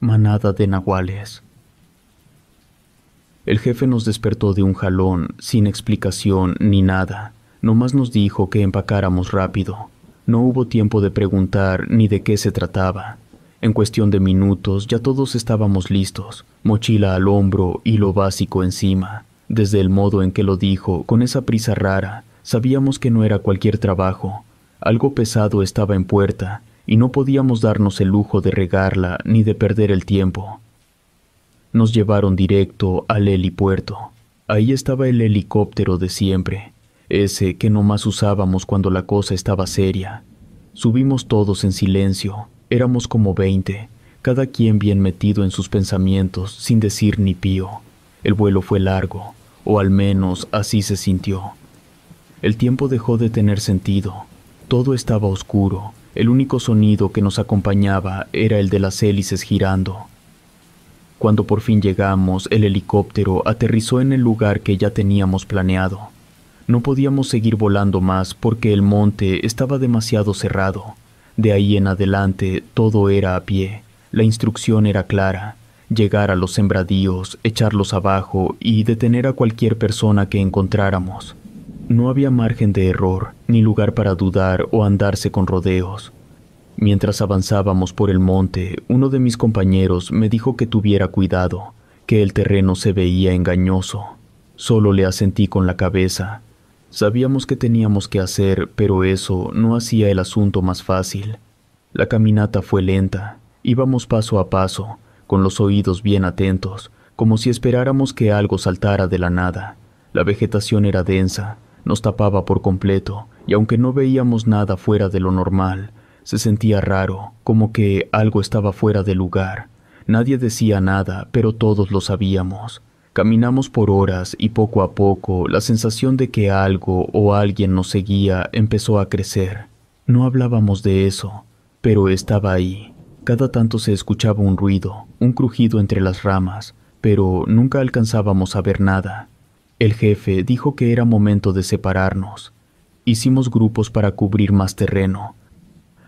manada de nahuales. El jefe nos despertó de un jalón, sin explicación ni nada. Nomás nos dijo que empacáramos rápido. No hubo tiempo de preguntar ni de qué se trataba. En cuestión de minutos ya todos estábamos listos, mochila al hombro y lo básico encima. Desde el modo en que lo dijo, con esa prisa rara, sabíamos que no era cualquier trabajo. Algo pesado estaba en puerta, y no podíamos darnos el lujo de regarla ni de perder el tiempo. Nos llevaron directo al helipuerto. Ahí estaba el helicóptero de siempre, ese que nomás usábamos cuando la cosa estaba seria. Subimos todos en silencio, éramos como veinte, cada quien bien metido en sus pensamientos, sin decir ni pío. El vuelo fue largo, o al menos así se sintió. El tiempo dejó de tener sentido, todo estaba oscuro, el único sonido que nos acompañaba era el de las hélices girando. Cuando por fin llegamos, el helicóptero aterrizó en el lugar que ya teníamos planeado. No podíamos seguir volando más porque el monte estaba demasiado cerrado. De ahí en adelante todo era a pie. La instrucción era clara. Llegar a los sembradíos, echarlos abajo y detener a cualquier persona que encontráramos. No había margen de error, ni lugar para dudar o andarse con rodeos. Mientras avanzábamos por el monte, uno de mis compañeros me dijo que tuviera cuidado, que el terreno se veía engañoso. Solo le asentí con la cabeza. Sabíamos que teníamos que hacer, pero eso no hacía el asunto más fácil. La caminata fue lenta, íbamos paso a paso, con los oídos bien atentos, como si esperáramos que algo saltara de la nada. La vegetación era densa, nos tapaba por completo, y aunque no veíamos nada fuera de lo normal, se sentía raro, como que algo estaba fuera de lugar. Nadie decía nada, pero todos lo sabíamos. Caminamos por horas y poco a poco la sensación de que algo o alguien nos seguía empezó a crecer. No hablábamos de eso, pero estaba ahí. Cada tanto se escuchaba un ruido, un crujido entre las ramas, pero nunca alcanzábamos a ver nada. El jefe dijo que era momento de separarnos. Hicimos grupos para cubrir más terreno.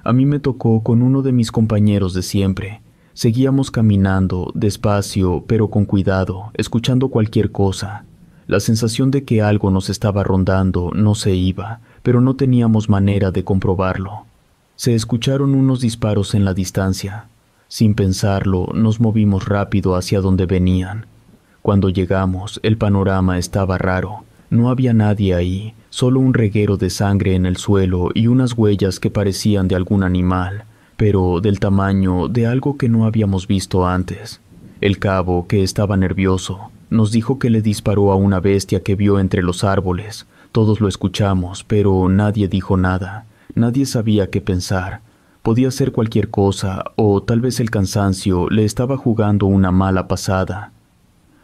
A mí me tocó con uno de mis compañeros de siempre. Seguíamos caminando, despacio, pero con cuidado, escuchando cualquier cosa. La sensación de que algo nos estaba rondando no se iba, pero no teníamos manera de comprobarlo. Se escucharon unos disparos en la distancia. Sin pensarlo, nos movimos rápido hacia donde venían. Cuando llegamos, el panorama estaba raro. No había nadie ahí, solo un reguero de sangre en el suelo y unas huellas que parecían de algún animal, pero del tamaño de algo que no habíamos visto antes. El cabo, que estaba nervioso, nos dijo que le disparó a una bestia que vio entre los árboles. Todos lo escuchamos, pero nadie dijo nada. Nadie sabía qué pensar. Podía ser cualquier cosa, o tal vez el cansancio le estaba jugando una mala pasada.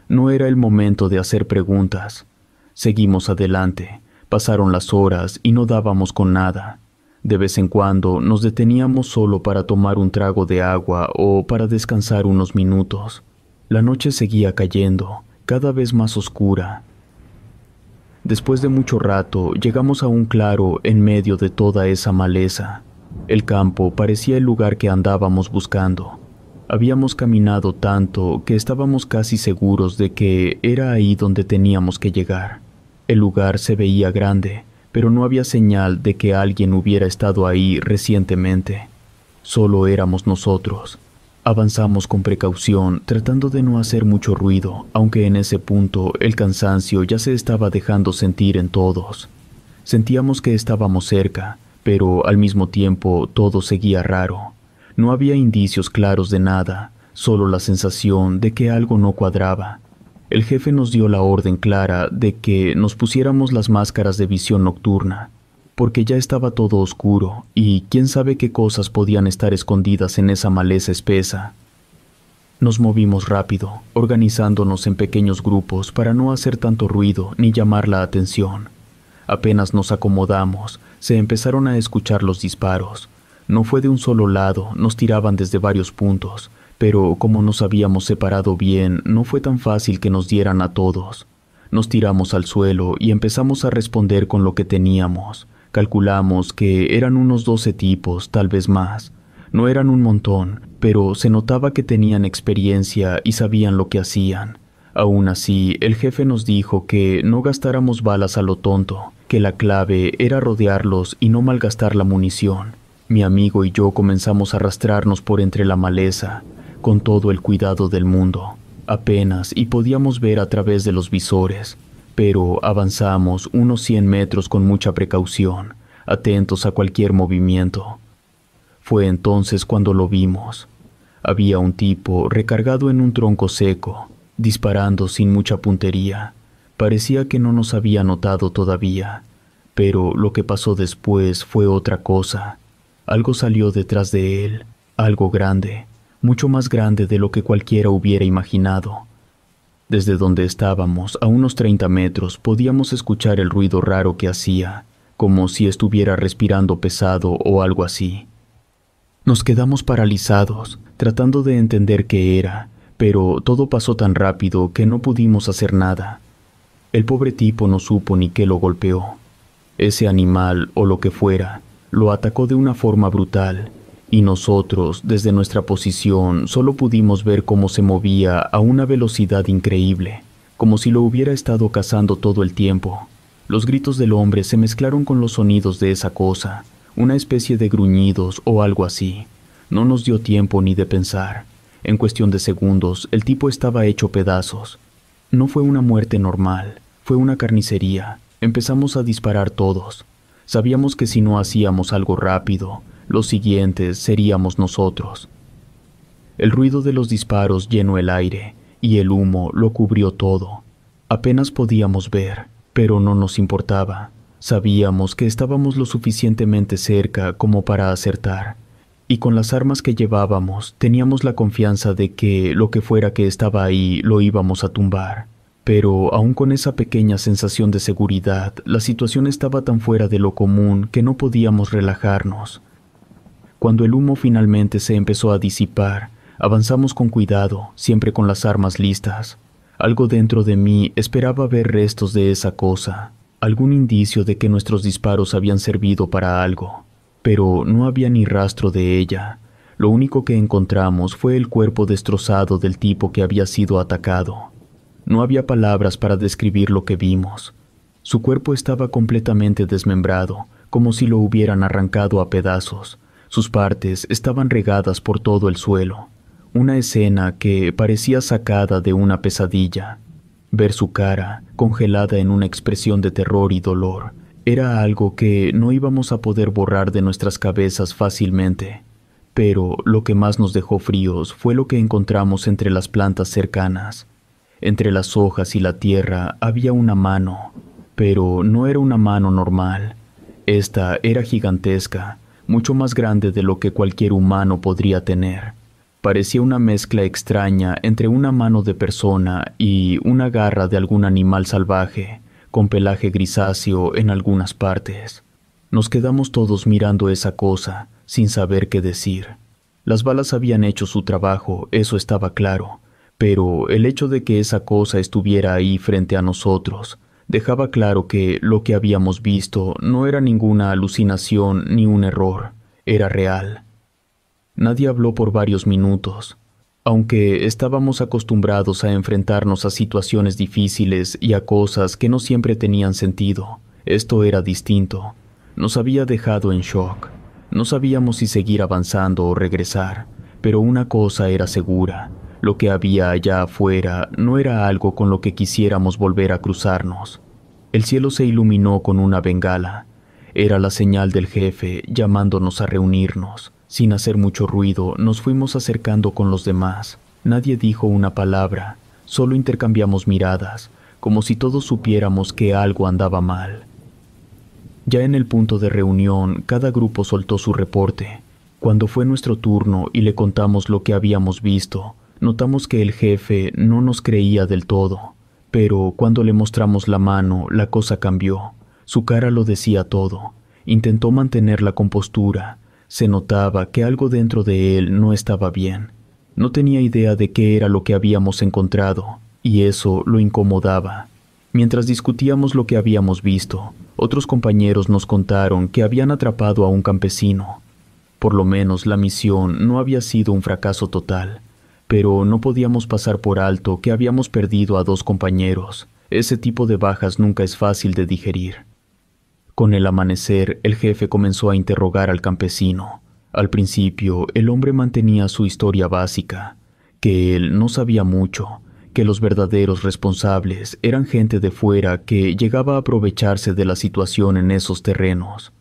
No era el momento de hacer preguntas. Seguimos adelante. Pasaron las horas y no dábamos con nada. De vez en cuando nos deteníamos solo para tomar un trago de agua o para descansar unos minutos. La noche seguía cayendo, cada vez más oscura. Después de mucho rato llegamos a un claro en medio de toda esa maleza. El campo parecía el lugar que andábamos buscando. Habíamos caminado tanto que estábamos casi seguros de que era ahí donde teníamos que llegar. El lugar se veía grande, pero no había señal de que alguien hubiera estado ahí recientemente. Solo éramos nosotros. Avanzamos con precaución, tratando de no hacer mucho ruido, aunque en ese punto el cansancio ya se estaba dejando sentir en todos. Sentíamos que estábamos cerca, pero al mismo tiempo todo seguía raro. No había indicios claros de nada, solo la sensación de que algo no cuadraba. El jefe nos dio la orden clara de que nos pusiéramos las máscaras de visión nocturna, porque ya estaba todo oscuro y quién sabe qué cosas podían estar escondidas en esa maleza espesa. Nos movimos rápido, organizándonos en pequeños grupos para no hacer tanto ruido ni llamar la atención. Apenas nos acomodamos, se empezaron a escuchar los disparos, no fue de un solo lado, nos tiraban desde varios puntos, pero como nos habíamos separado bien, no fue tan fácil que nos dieran a todos. Nos tiramos al suelo y empezamos a responder con lo que teníamos. Calculamos que eran unos 12 tipos, tal vez más. No eran un montón, pero se notaba que tenían experiencia y sabían lo que hacían. Aún así, el jefe nos dijo que no gastáramos balas a lo tonto, que la clave era rodearlos y no malgastar la munición. Mi amigo y yo comenzamos a arrastrarnos por entre la maleza, con todo el cuidado del mundo. Apenas y podíamos ver a través de los visores, pero avanzamos unos 100 metros con mucha precaución, atentos a cualquier movimiento. Fue entonces cuando lo vimos. Había un tipo recargado en un tronco seco, disparando sin mucha puntería. Parecía que no nos había notado todavía, pero lo que pasó después fue otra cosa. Algo salió detrás de él, algo grande, mucho más grande de lo que cualquiera hubiera imaginado. Desde donde estábamos, a unos 30 metros, podíamos escuchar el ruido raro que hacía, como si estuviera respirando pesado o algo así. Nos quedamos paralizados, tratando de entender qué era, pero todo pasó tan rápido que no pudimos hacer nada. El pobre tipo no supo ni qué lo golpeó. Ese animal, o lo que fuera, lo atacó de una forma brutal, y nosotros, desde nuestra posición, solo pudimos ver cómo se movía a una velocidad increíble, como si lo hubiera estado cazando todo el tiempo. Los gritos del hombre se mezclaron con los sonidos de esa cosa, una especie de gruñidos o algo así. No nos dio tiempo ni de pensar. En cuestión de segundos, el tipo estaba hecho pedazos. No fue una muerte normal, fue una carnicería. Empezamos a disparar todos. Sabíamos que si no hacíamos algo rápido, los siguientes seríamos nosotros. El ruido de los disparos llenó el aire y el humo lo cubrió todo. Apenas podíamos ver, pero no nos importaba. Sabíamos que estábamos lo suficientemente cerca como para acertar, y con las armas que llevábamos teníamos la confianza de que lo que fuera que estaba ahí lo íbamos a tumbar. Pero aún con esa pequeña sensación de seguridad, la situación estaba tan fuera de lo común que no podíamos relajarnos. Cuando el humo finalmente se empezó a disipar, avanzamos con cuidado, siempre con las armas listas. Algo dentro de mí esperaba ver restos de esa cosa, algún indicio de que nuestros disparos habían servido para algo, pero no había ni rastro de ella. Lo único que encontramos fue el cuerpo destrozado del tipo que había sido atacado. No había palabras para describir lo que vimos. Su cuerpo estaba completamente desmembrado, como si lo hubieran arrancado a pedazos. Sus partes estaban regadas por todo el suelo. Una escena que parecía sacada de una pesadilla. Ver su cara, congelada en una expresión de terror y dolor, era algo que no íbamos a poder borrar de nuestras cabezas fácilmente. Pero lo que más nos dejó fríos fue lo que encontramos entre las plantas cercanas. Entre las hojas y la tierra había una mano, pero no era una mano normal. Esta era gigantesca, mucho más grande de lo que cualquier humano podría tener. Parecía una mezcla extraña entre una mano de persona y una garra de algún animal salvaje, con pelaje grisáceo en algunas partes. Nos quedamos todos mirando esa cosa, sin saber qué decir. Las balas habían hecho su trabajo, eso estaba claro, pero el hecho de que esa cosa estuviera ahí frente a nosotros dejaba claro que lo que habíamos visto no era ninguna alucinación ni un error, era real. Nadie habló por varios minutos. Aunque estábamos acostumbrados a enfrentarnos a situaciones difíciles y a cosas que no siempre tenían sentido, esto era distinto. Nos había dejado en shock. No sabíamos si seguir avanzando o regresar, pero una cosa era segura, lo que había allá afuera no era algo con lo que quisiéramos volver a cruzarnos. El cielo se iluminó con una bengala. Era la señal del jefe llamándonos a reunirnos. Sin hacer mucho ruido, nos fuimos acercando con los demás. Nadie dijo una palabra, solo intercambiamos miradas, como si todos supiéramos que algo andaba mal. Ya en el punto de reunión, cada grupo soltó su reporte. Cuando fue nuestro turno y le contamos lo que habíamos visto, Notamos que el jefe no nos creía del todo, pero cuando le mostramos la mano, la cosa cambió. Su cara lo decía todo. Intentó mantener la compostura. Se notaba que algo dentro de él no estaba bien. No tenía idea de qué era lo que habíamos encontrado, y eso lo incomodaba. Mientras discutíamos lo que habíamos visto, otros compañeros nos contaron que habían atrapado a un campesino. Por lo menos la misión no había sido un fracaso total pero no podíamos pasar por alto que habíamos perdido a dos compañeros. Ese tipo de bajas nunca es fácil de digerir. Con el amanecer, el jefe comenzó a interrogar al campesino. Al principio, el hombre mantenía su historia básica, que él no sabía mucho, que los verdaderos responsables eran gente de fuera que llegaba a aprovecharse de la situación en esos terrenos.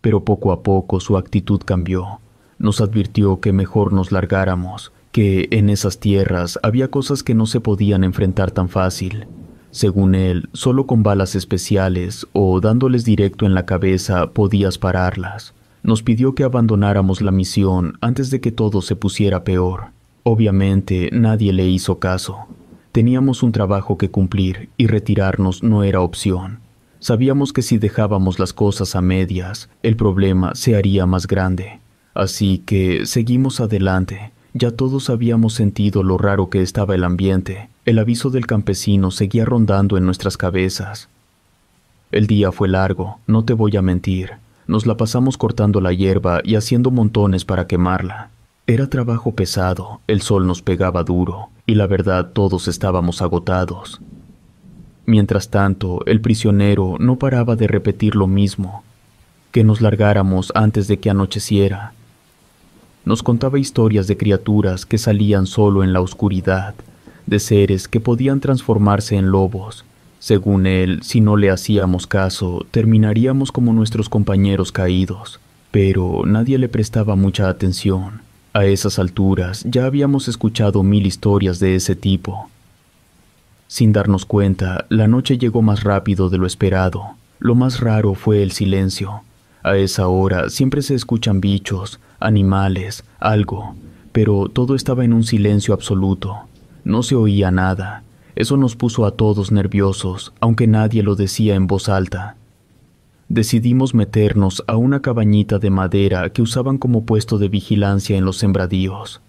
Pero poco a poco su actitud cambió. Nos advirtió que mejor nos largáramos, que en esas tierras había cosas que no se podían enfrentar tan fácil. Según él, solo con balas especiales o dándoles directo en la cabeza podías pararlas. Nos pidió que abandonáramos la misión antes de que todo se pusiera peor. Obviamente nadie le hizo caso. Teníamos un trabajo que cumplir y retirarnos no era opción. Sabíamos que si dejábamos las cosas a medias, el problema se haría más grande. Así que seguimos adelante, ya todos habíamos sentido lo raro que estaba el ambiente. El aviso del campesino seguía rondando en nuestras cabezas. El día fue largo, no te voy a mentir. Nos la pasamos cortando la hierba y haciendo montones para quemarla. Era trabajo pesado, el sol nos pegaba duro, y la verdad todos estábamos agotados. Mientras tanto, el prisionero no paraba de repetir lo mismo, que nos largáramos antes de que anocheciera, nos contaba historias de criaturas que salían solo en la oscuridad, de seres que podían transformarse en lobos. Según él, si no le hacíamos caso, terminaríamos como nuestros compañeros caídos. Pero nadie le prestaba mucha atención. A esas alturas ya habíamos escuchado mil historias de ese tipo. Sin darnos cuenta, la noche llegó más rápido de lo esperado. Lo más raro fue el silencio. A esa hora siempre se escuchan bichos, animales, algo, pero todo estaba en un silencio absoluto. No se oía nada. Eso nos puso a todos nerviosos, aunque nadie lo decía en voz alta. Decidimos meternos a una cabañita de madera que usaban como puesto de vigilancia en los sembradíos.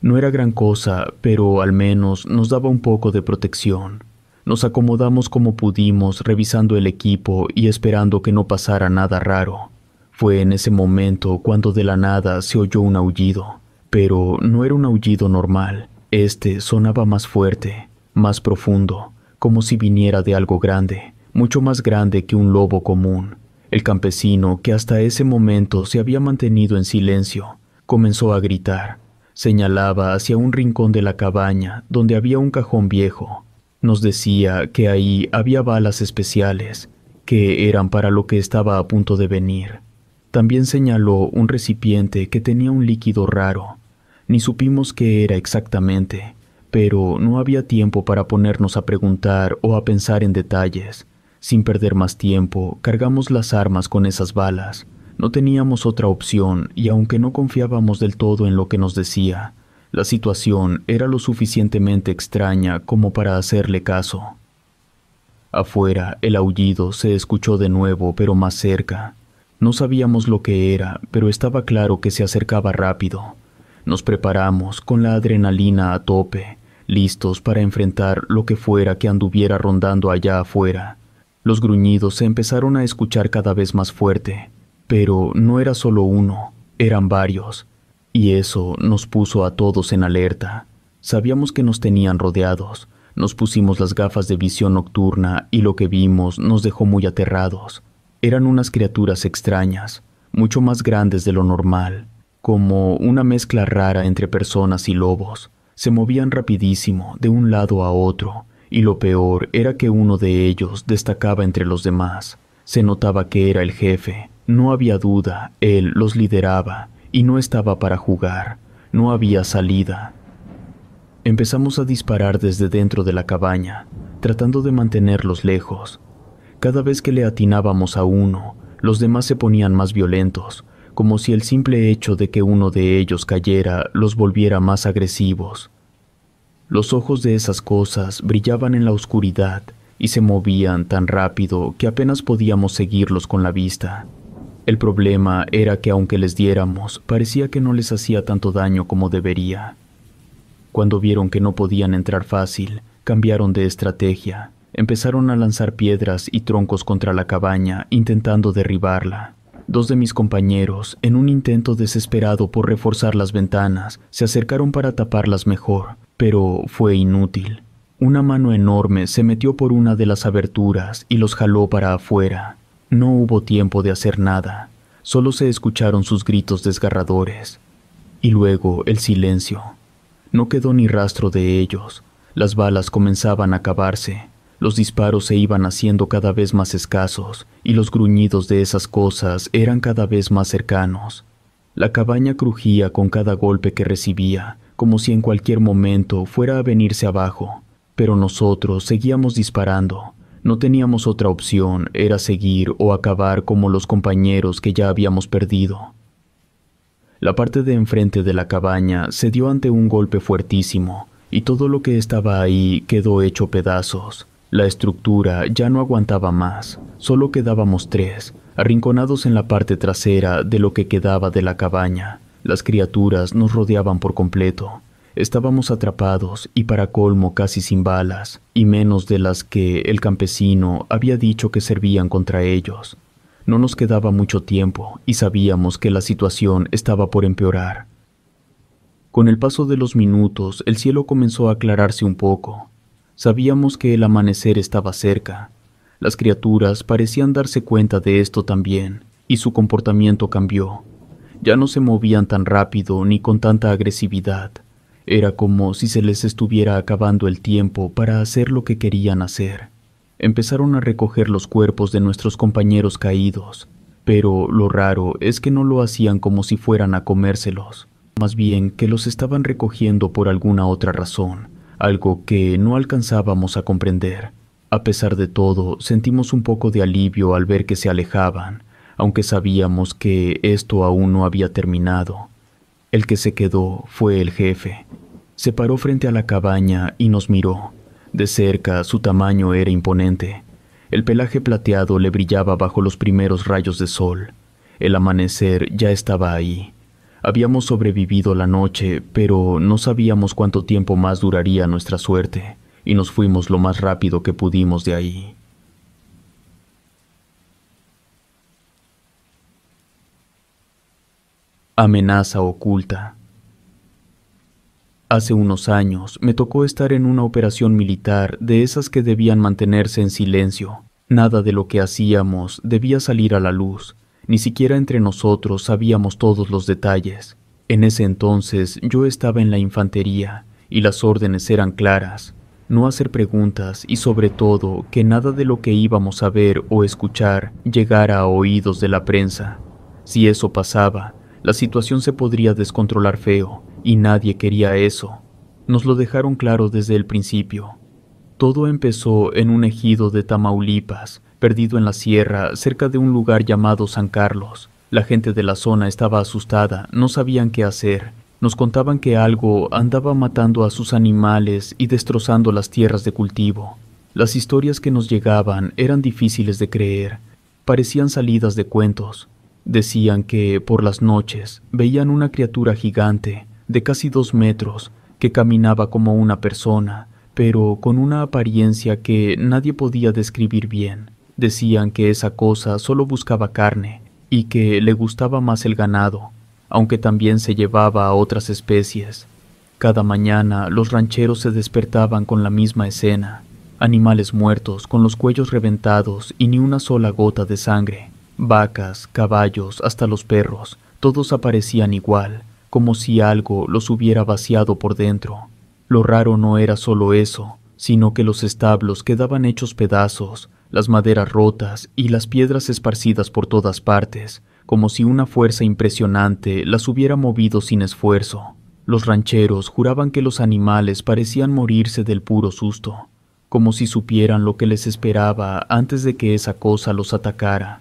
No era gran cosa, pero al menos nos daba un poco de protección. Nos acomodamos como pudimos revisando el equipo y esperando que no pasara nada raro. Fue en ese momento cuando de la nada se oyó un aullido, pero no era un aullido normal, este sonaba más fuerte, más profundo, como si viniera de algo grande, mucho más grande que un lobo común. El campesino, que hasta ese momento se había mantenido en silencio, comenzó a gritar. Señalaba hacia un rincón de la cabaña donde había un cajón viejo. Nos decía que ahí había balas especiales, que eran para lo que estaba a punto de venir. También señaló un recipiente que tenía un líquido raro. Ni supimos qué era exactamente, pero no había tiempo para ponernos a preguntar o a pensar en detalles. Sin perder más tiempo, cargamos las armas con esas balas. No teníamos otra opción y aunque no confiábamos del todo en lo que nos decía, la situación era lo suficientemente extraña como para hacerle caso. Afuera, el aullido se escuchó de nuevo, pero más cerca. No sabíamos lo que era, pero estaba claro que se acercaba rápido. Nos preparamos con la adrenalina a tope, listos para enfrentar lo que fuera que anduviera rondando allá afuera. Los gruñidos se empezaron a escuchar cada vez más fuerte, pero no era solo uno, eran varios, y eso nos puso a todos en alerta. Sabíamos que nos tenían rodeados, nos pusimos las gafas de visión nocturna y lo que vimos nos dejó muy aterrados. Eran unas criaturas extrañas, mucho más grandes de lo normal, como una mezcla rara entre personas y lobos. Se movían rapidísimo de un lado a otro, y lo peor era que uno de ellos destacaba entre los demás. Se notaba que era el jefe, no había duda, él los lideraba, y no estaba para jugar, no había salida. Empezamos a disparar desde dentro de la cabaña, tratando de mantenerlos lejos, cada vez que le atinábamos a uno, los demás se ponían más violentos, como si el simple hecho de que uno de ellos cayera los volviera más agresivos. Los ojos de esas cosas brillaban en la oscuridad y se movían tan rápido que apenas podíamos seguirlos con la vista. El problema era que aunque les diéramos, parecía que no les hacía tanto daño como debería. Cuando vieron que no podían entrar fácil, cambiaron de estrategia. Empezaron a lanzar piedras y troncos contra la cabaña, intentando derribarla. Dos de mis compañeros, en un intento desesperado por reforzar las ventanas, se acercaron para taparlas mejor, pero fue inútil. Una mano enorme se metió por una de las aberturas y los jaló para afuera. No hubo tiempo de hacer nada, solo se escucharon sus gritos desgarradores. Y luego el silencio. No quedó ni rastro de ellos, las balas comenzaban a acabarse. Los disparos se iban haciendo cada vez más escasos y los gruñidos de esas cosas eran cada vez más cercanos. La cabaña crujía con cada golpe que recibía, como si en cualquier momento fuera a venirse abajo, pero nosotros seguíamos disparando. No teníamos otra opción, era seguir o acabar como los compañeros que ya habíamos perdido. La parte de enfrente de la cabaña se dio ante un golpe fuertísimo, y todo lo que estaba ahí quedó hecho pedazos. La estructura ya no aguantaba más, solo quedábamos tres, arrinconados en la parte trasera de lo que quedaba de la cabaña. Las criaturas nos rodeaban por completo. Estábamos atrapados y para colmo casi sin balas, y menos de las que el campesino había dicho que servían contra ellos. No nos quedaba mucho tiempo y sabíamos que la situación estaba por empeorar. Con el paso de los minutos el cielo comenzó a aclararse un poco Sabíamos que el amanecer estaba cerca. Las criaturas parecían darse cuenta de esto también, y su comportamiento cambió. Ya no se movían tan rápido ni con tanta agresividad. Era como si se les estuviera acabando el tiempo para hacer lo que querían hacer. Empezaron a recoger los cuerpos de nuestros compañeros caídos, pero lo raro es que no lo hacían como si fueran a comérselos, más bien que los estaban recogiendo por alguna otra razón algo que no alcanzábamos a comprender. A pesar de todo, sentimos un poco de alivio al ver que se alejaban, aunque sabíamos que esto aún no había terminado. El que se quedó fue el jefe. Se paró frente a la cabaña y nos miró. De cerca su tamaño era imponente. El pelaje plateado le brillaba bajo los primeros rayos de sol. El amanecer ya estaba ahí. Habíamos sobrevivido la noche, pero no sabíamos cuánto tiempo más duraría nuestra suerte, y nos fuimos lo más rápido que pudimos de ahí. Amenaza oculta. Hace unos años me tocó estar en una operación militar de esas que debían mantenerse en silencio. Nada de lo que hacíamos debía salir a la luz, ni siquiera entre nosotros sabíamos todos los detalles. En ese entonces yo estaba en la infantería y las órdenes eran claras, no hacer preguntas y sobre todo que nada de lo que íbamos a ver o escuchar llegara a oídos de la prensa. Si eso pasaba, la situación se podría descontrolar feo y nadie quería eso. Nos lo dejaron claro desde el principio. Todo empezó en un ejido de Tamaulipas, Perdido en la sierra, cerca de un lugar llamado San Carlos, la gente de la zona estaba asustada, no sabían qué hacer. Nos contaban que algo andaba matando a sus animales y destrozando las tierras de cultivo. Las historias que nos llegaban eran difíciles de creer, parecían salidas de cuentos. Decían que, por las noches, veían una criatura gigante, de casi dos metros, que caminaba como una persona, pero con una apariencia que nadie podía describir bien. Decían que esa cosa solo buscaba carne y que le gustaba más el ganado, aunque también se llevaba a otras especies. Cada mañana los rancheros se despertaban con la misma escena, animales muertos con los cuellos reventados y ni una sola gota de sangre. Vacas, caballos, hasta los perros, todos aparecían igual, como si algo los hubiera vaciado por dentro. Lo raro no era solo eso, sino que los establos quedaban hechos pedazos, las maderas rotas y las piedras esparcidas por todas partes, como si una fuerza impresionante las hubiera movido sin esfuerzo. Los rancheros juraban que los animales parecían morirse del puro susto, como si supieran lo que les esperaba antes de que esa cosa los atacara.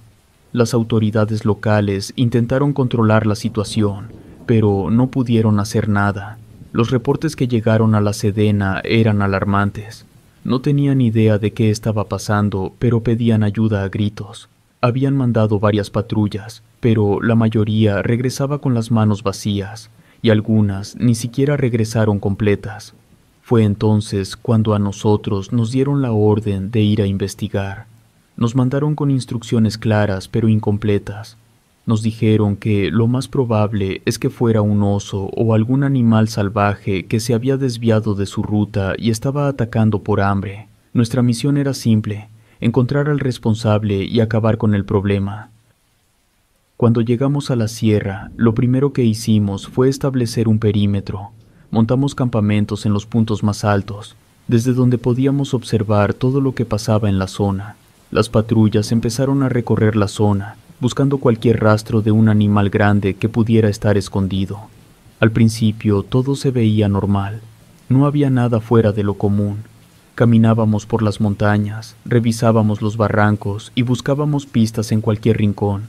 Las autoridades locales intentaron controlar la situación, pero no pudieron hacer nada. Los reportes que llegaron a la Sedena eran alarmantes. No tenían idea de qué estaba pasando, pero pedían ayuda a gritos. Habían mandado varias patrullas, pero la mayoría regresaba con las manos vacías, y algunas ni siquiera regresaron completas. Fue entonces cuando a nosotros nos dieron la orden de ir a investigar. Nos mandaron con instrucciones claras pero incompletas, nos dijeron que lo más probable es que fuera un oso o algún animal salvaje que se había desviado de su ruta y estaba atacando por hambre. Nuestra misión era simple, encontrar al responsable y acabar con el problema. Cuando llegamos a la sierra, lo primero que hicimos fue establecer un perímetro. Montamos campamentos en los puntos más altos, desde donde podíamos observar todo lo que pasaba en la zona. Las patrullas empezaron a recorrer la zona buscando cualquier rastro de un animal grande que pudiera estar escondido. Al principio todo se veía normal, no había nada fuera de lo común. Caminábamos por las montañas, revisábamos los barrancos y buscábamos pistas en cualquier rincón.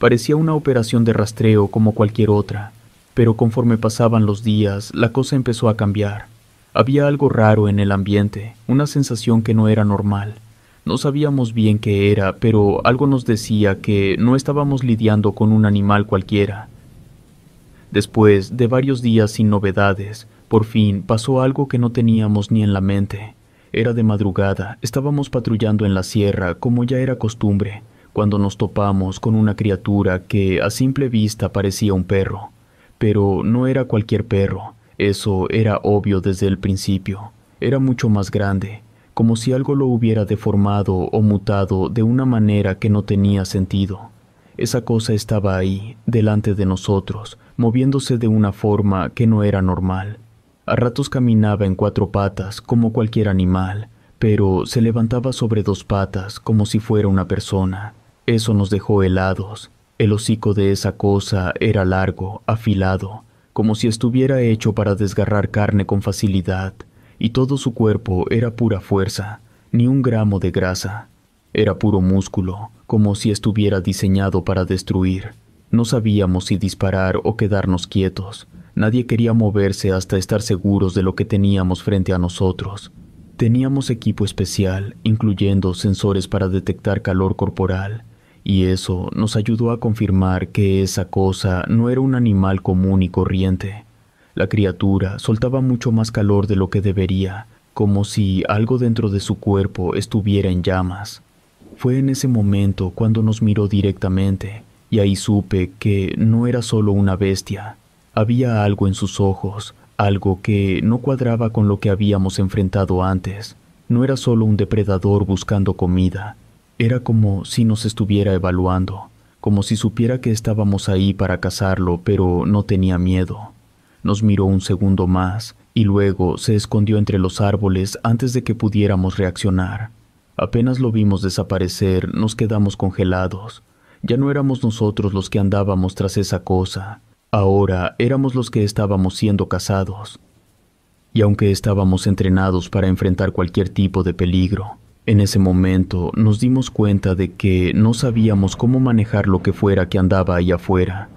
Parecía una operación de rastreo como cualquier otra, pero conforme pasaban los días la cosa empezó a cambiar. Había algo raro en el ambiente, una sensación que no era normal. No sabíamos bien qué era, pero algo nos decía que no estábamos lidiando con un animal cualquiera. Después de varios días sin novedades, por fin pasó algo que no teníamos ni en la mente. Era de madrugada, estábamos patrullando en la sierra, como ya era costumbre, cuando nos topamos con una criatura que a simple vista parecía un perro. Pero no era cualquier perro, eso era obvio desde el principio. Era mucho más grande, como si algo lo hubiera deformado o mutado de una manera que no tenía sentido. Esa cosa estaba ahí, delante de nosotros, moviéndose de una forma que no era normal. A ratos caminaba en cuatro patas, como cualquier animal, pero se levantaba sobre dos patas, como si fuera una persona. Eso nos dejó helados. El hocico de esa cosa era largo, afilado, como si estuviera hecho para desgarrar carne con facilidad y todo su cuerpo era pura fuerza, ni un gramo de grasa. Era puro músculo, como si estuviera diseñado para destruir. No sabíamos si disparar o quedarnos quietos. Nadie quería moverse hasta estar seguros de lo que teníamos frente a nosotros. Teníamos equipo especial, incluyendo sensores para detectar calor corporal, y eso nos ayudó a confirmar que esa cosa no era un animal común y corriente. La criatura soltaba mucho más calor de lo que debería, como si algo dentro de su cuerpo estuviera en llamas. Fue en ese momento cuando nos miró directamente, y ahí supe que no era solo una bestia. Había algo en sus ojos, algo que no cuadraba con lo que habíamos enfrentado antes. No era solo un depredador buscando comida, era como si nos estuviera evaluando, como si supiera que estábamos ahí para cazarlo, pero no tenía miedo. Nos miró un segundo más y luego se escondió entre los árboles antes de que pudiéramos reaccionar. Apenas lo vimos desaparecer, nos quedamos congelados. Ya no éramos nosotros los que andábamos tras esa cosa. Ahora éramos los que estábamos siendo casados Y aunque estábamos entrenados para enfrentar cualquier tipo de peligro, en ese momento nos dimos cuenta de que no sabíamos cómo manejar lo que fuera que andaba ahí afuera.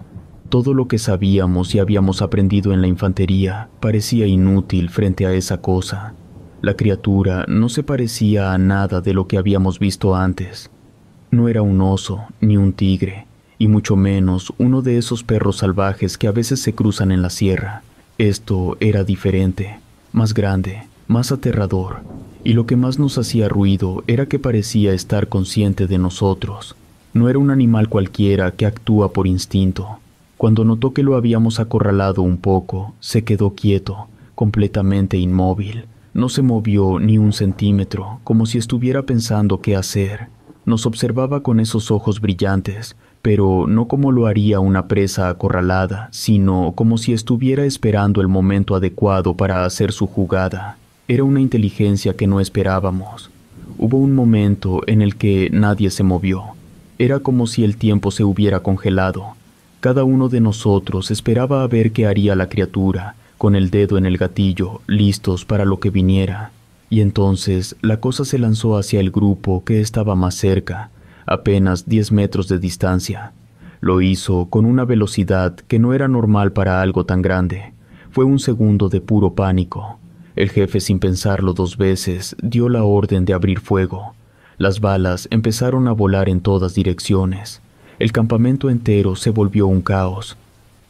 Todo lo que sabíamos y habíamos aprendido en la infantería parecía inútil frente a esa cosa. La criatura no se parecía a nada de lo que habíamos visto antes. No era un oso, ni un tigre, y mucho menos uno de esos perros salvajes que a veces se cruzan en la sierra. Esto era diferente, más grande, más aterrador, y lo que más nos hacía ruido era que parecía estar consciente de nosotros. No era un animal cualquiera que actúa por instinto, cuando notó que lo habíamos acorralado un poco, se quedó quieto, completamente inmóvil. No se movió ni un centímetro, como si estuviera pensando qué hacer. Nos observaba con esos ojos brillantes, pero no como lo haría una presa acorralada, sino como si estuviera esperando el momento adecuado para hacer su jugada. Era una inteligencia que no esperábamos. Hubo un momento en el que nadie se movió. Era como si el tiempo se hubiera congelado, cada uno de nosotros esperaba a ver qué haría la criatura, con el dedo en el gatillo, listos para lo que viniera. Y entonces la cosa se lanzó hacia el grupo que estaba más cerca, apenas 10 metros de distancia. Lo hizo con una velocidad que no era normal para algo tan grande. Fue un segundo de puro pánico. El jefe, sin pensarlo dos veces, dio la orden de abrir fuego. Las balas empezaron a volar en todas direcciones. El campamento entero se volvió un caos.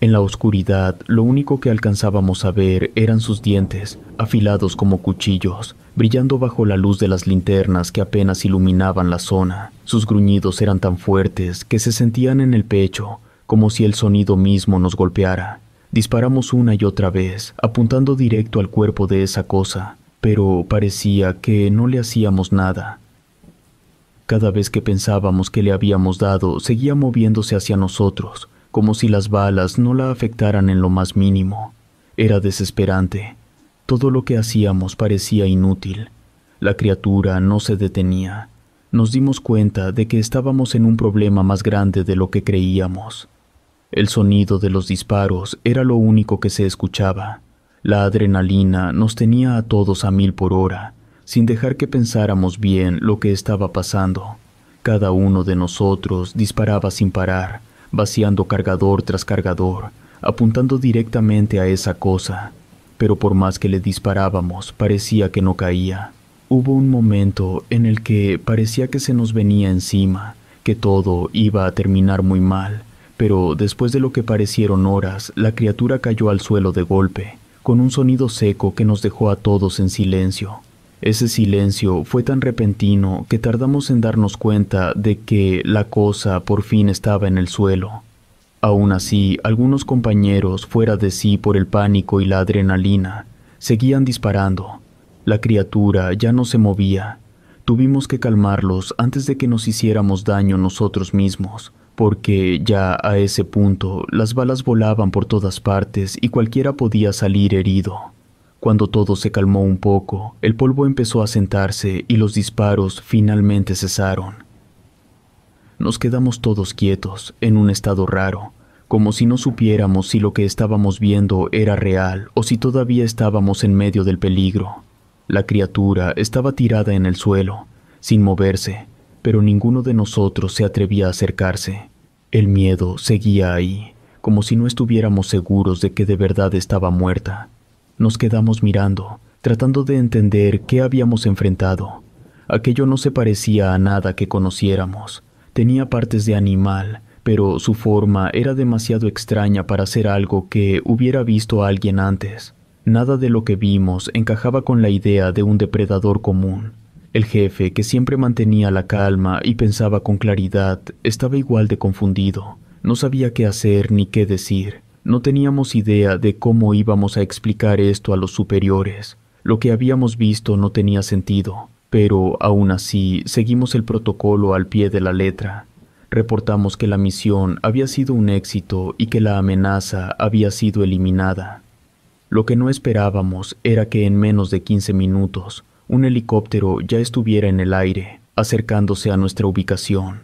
En la oscuridad, lo único que alcanzábamos a ver eran sus dientes, afilados como cuchillos, brillando bajo la luz de las linternas que apenas iluminaban la zona. Sus gruñidos eran tan fuertes que se sentían en el pecho, como si el sonido mismo nos golpeara. Disparamos una y otra vez, apuntando directo al cuerpo de esa cosa, pero parecía que no le hacíamos nada. Cada vez que pensábamos que le habíamos dado, seguía moviéndose hacia nosotros, como si las balas no la afectaran en lo más mínimo. Era desesperante. Todo lo que hacíamos parecía inútil. La criatura no se detenía. Nos dimos cuenta de que estábamos en un problema más grande de lo que creíamos. El sonido de los disparos era lo único que se escuchaba. La adrenalina nos tenía a todos a mil por hora, sin dejar que pensáramos bien lo que estaba pasando. Cada uno de nosotros disparaba sin parar, vaciando cargador tras cargador, apuntando directamente a esa cosa, pero por más que le disparábamos parecía que no caía. Hubo un momento en el que parecía que se nos venía encima, que todo iba a terminar muy mal, pero después de lo que parecieron horas, la criatura cayó al suelo de golpe, con un sonido seco que nos dejó a todos en silencio. Ese silencio fue tan repentino que tardamos en darnos cuenta de que la cosa por fin estaba en el suelo. Aún así, algunos compañeros, fuera de sí por el pánico y la adrenalina, seguían disparando. La criatura ya no se movía. Tuvimos que calmarlos antes de que nos hiciéramos daño nosotros mismos, porque ya a ese punto las balas volaban por todas partes y cualquiera podía salir herido. Cuando todo se calmó un poco, el polvo empezó a sentarse y los disparos finalmente cesaron. Nos quedamos todos quietos, en un estado raro, como si no supiéramos si lo que estábamos viendo era real o si todavía estábamos en medio del peligro. La criatura estaba tirada en el suelo, sin moverse, pero ninguno de nosotros se atrevía a acercarse. El miedo seguía ahí, como si no estuviéramos seguros de que de verdad estaba muerta. Nos quedamos mirando, tratando de entender qué habíamos enfrentado. Aquello no se parecía a nada que conociéramos. Tenía partes de animal, pero su forma era demasiado extraña para ser algo que hubiera visto alguien antes. Nada de lo que vimos encajaba con la idea de un depredador común. El jefe, que siempre mantenía la calma y pensaba con claridad, estaba igual de confundido. No sabía qué hacer ni qué decir. No teníamos idea de cómo íbamos a explicar esto a los superiores. Lo que habíamos visto no tenía sentido, pero aún así seguimos el protocolo al pie de la letra. Reportamos que la misión había sido un éxito y que la amenaza había sido eliminada. Lo que no esperábamos era que en menos de 15 minutos un helicóptero ya estuviera en el aire, acercándose a nuestra ubicación.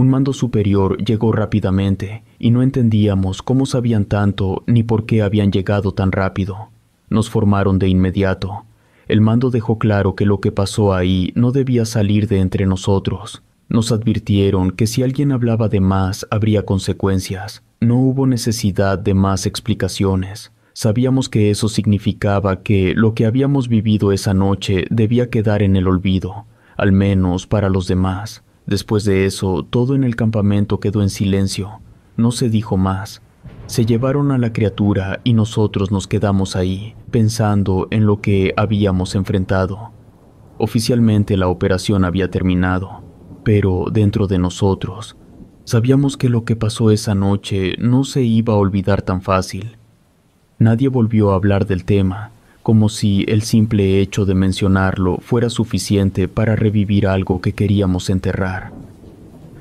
Un mando superior llegó rápidamente y no entendíamos cómo sabían tanto ni por qué habían llegado tan rápido. Nos formaron de inmediato. El mando dejó claro que lo que pasó ahí no debía salir de entre nosotros. Nos advirtieron que si alguien hablaba de más habría consecuencias. No hubo necesidad de más explicaciones. Sabíamos que eso significaba que lo que habíamos vivido esa noche debía quedar en el olvido, al menos para los demás. Después de eso, todo en el campamento quedó en silencio. No se dijo más. Se llevaron a la criatura y nosotros nos quedamos ahí, pensando en lo que habíamos enfrentado. Oficialmente la operación había terminado, pero dentro de nosotros, sabíamos que lo que pasó esa noche no se iba a olvidar tan fácil. Nadie volvió a hablar del tema, como si el simple hecho de mencionarlo fuera suficiente para revivir algo que queríamos enterrar.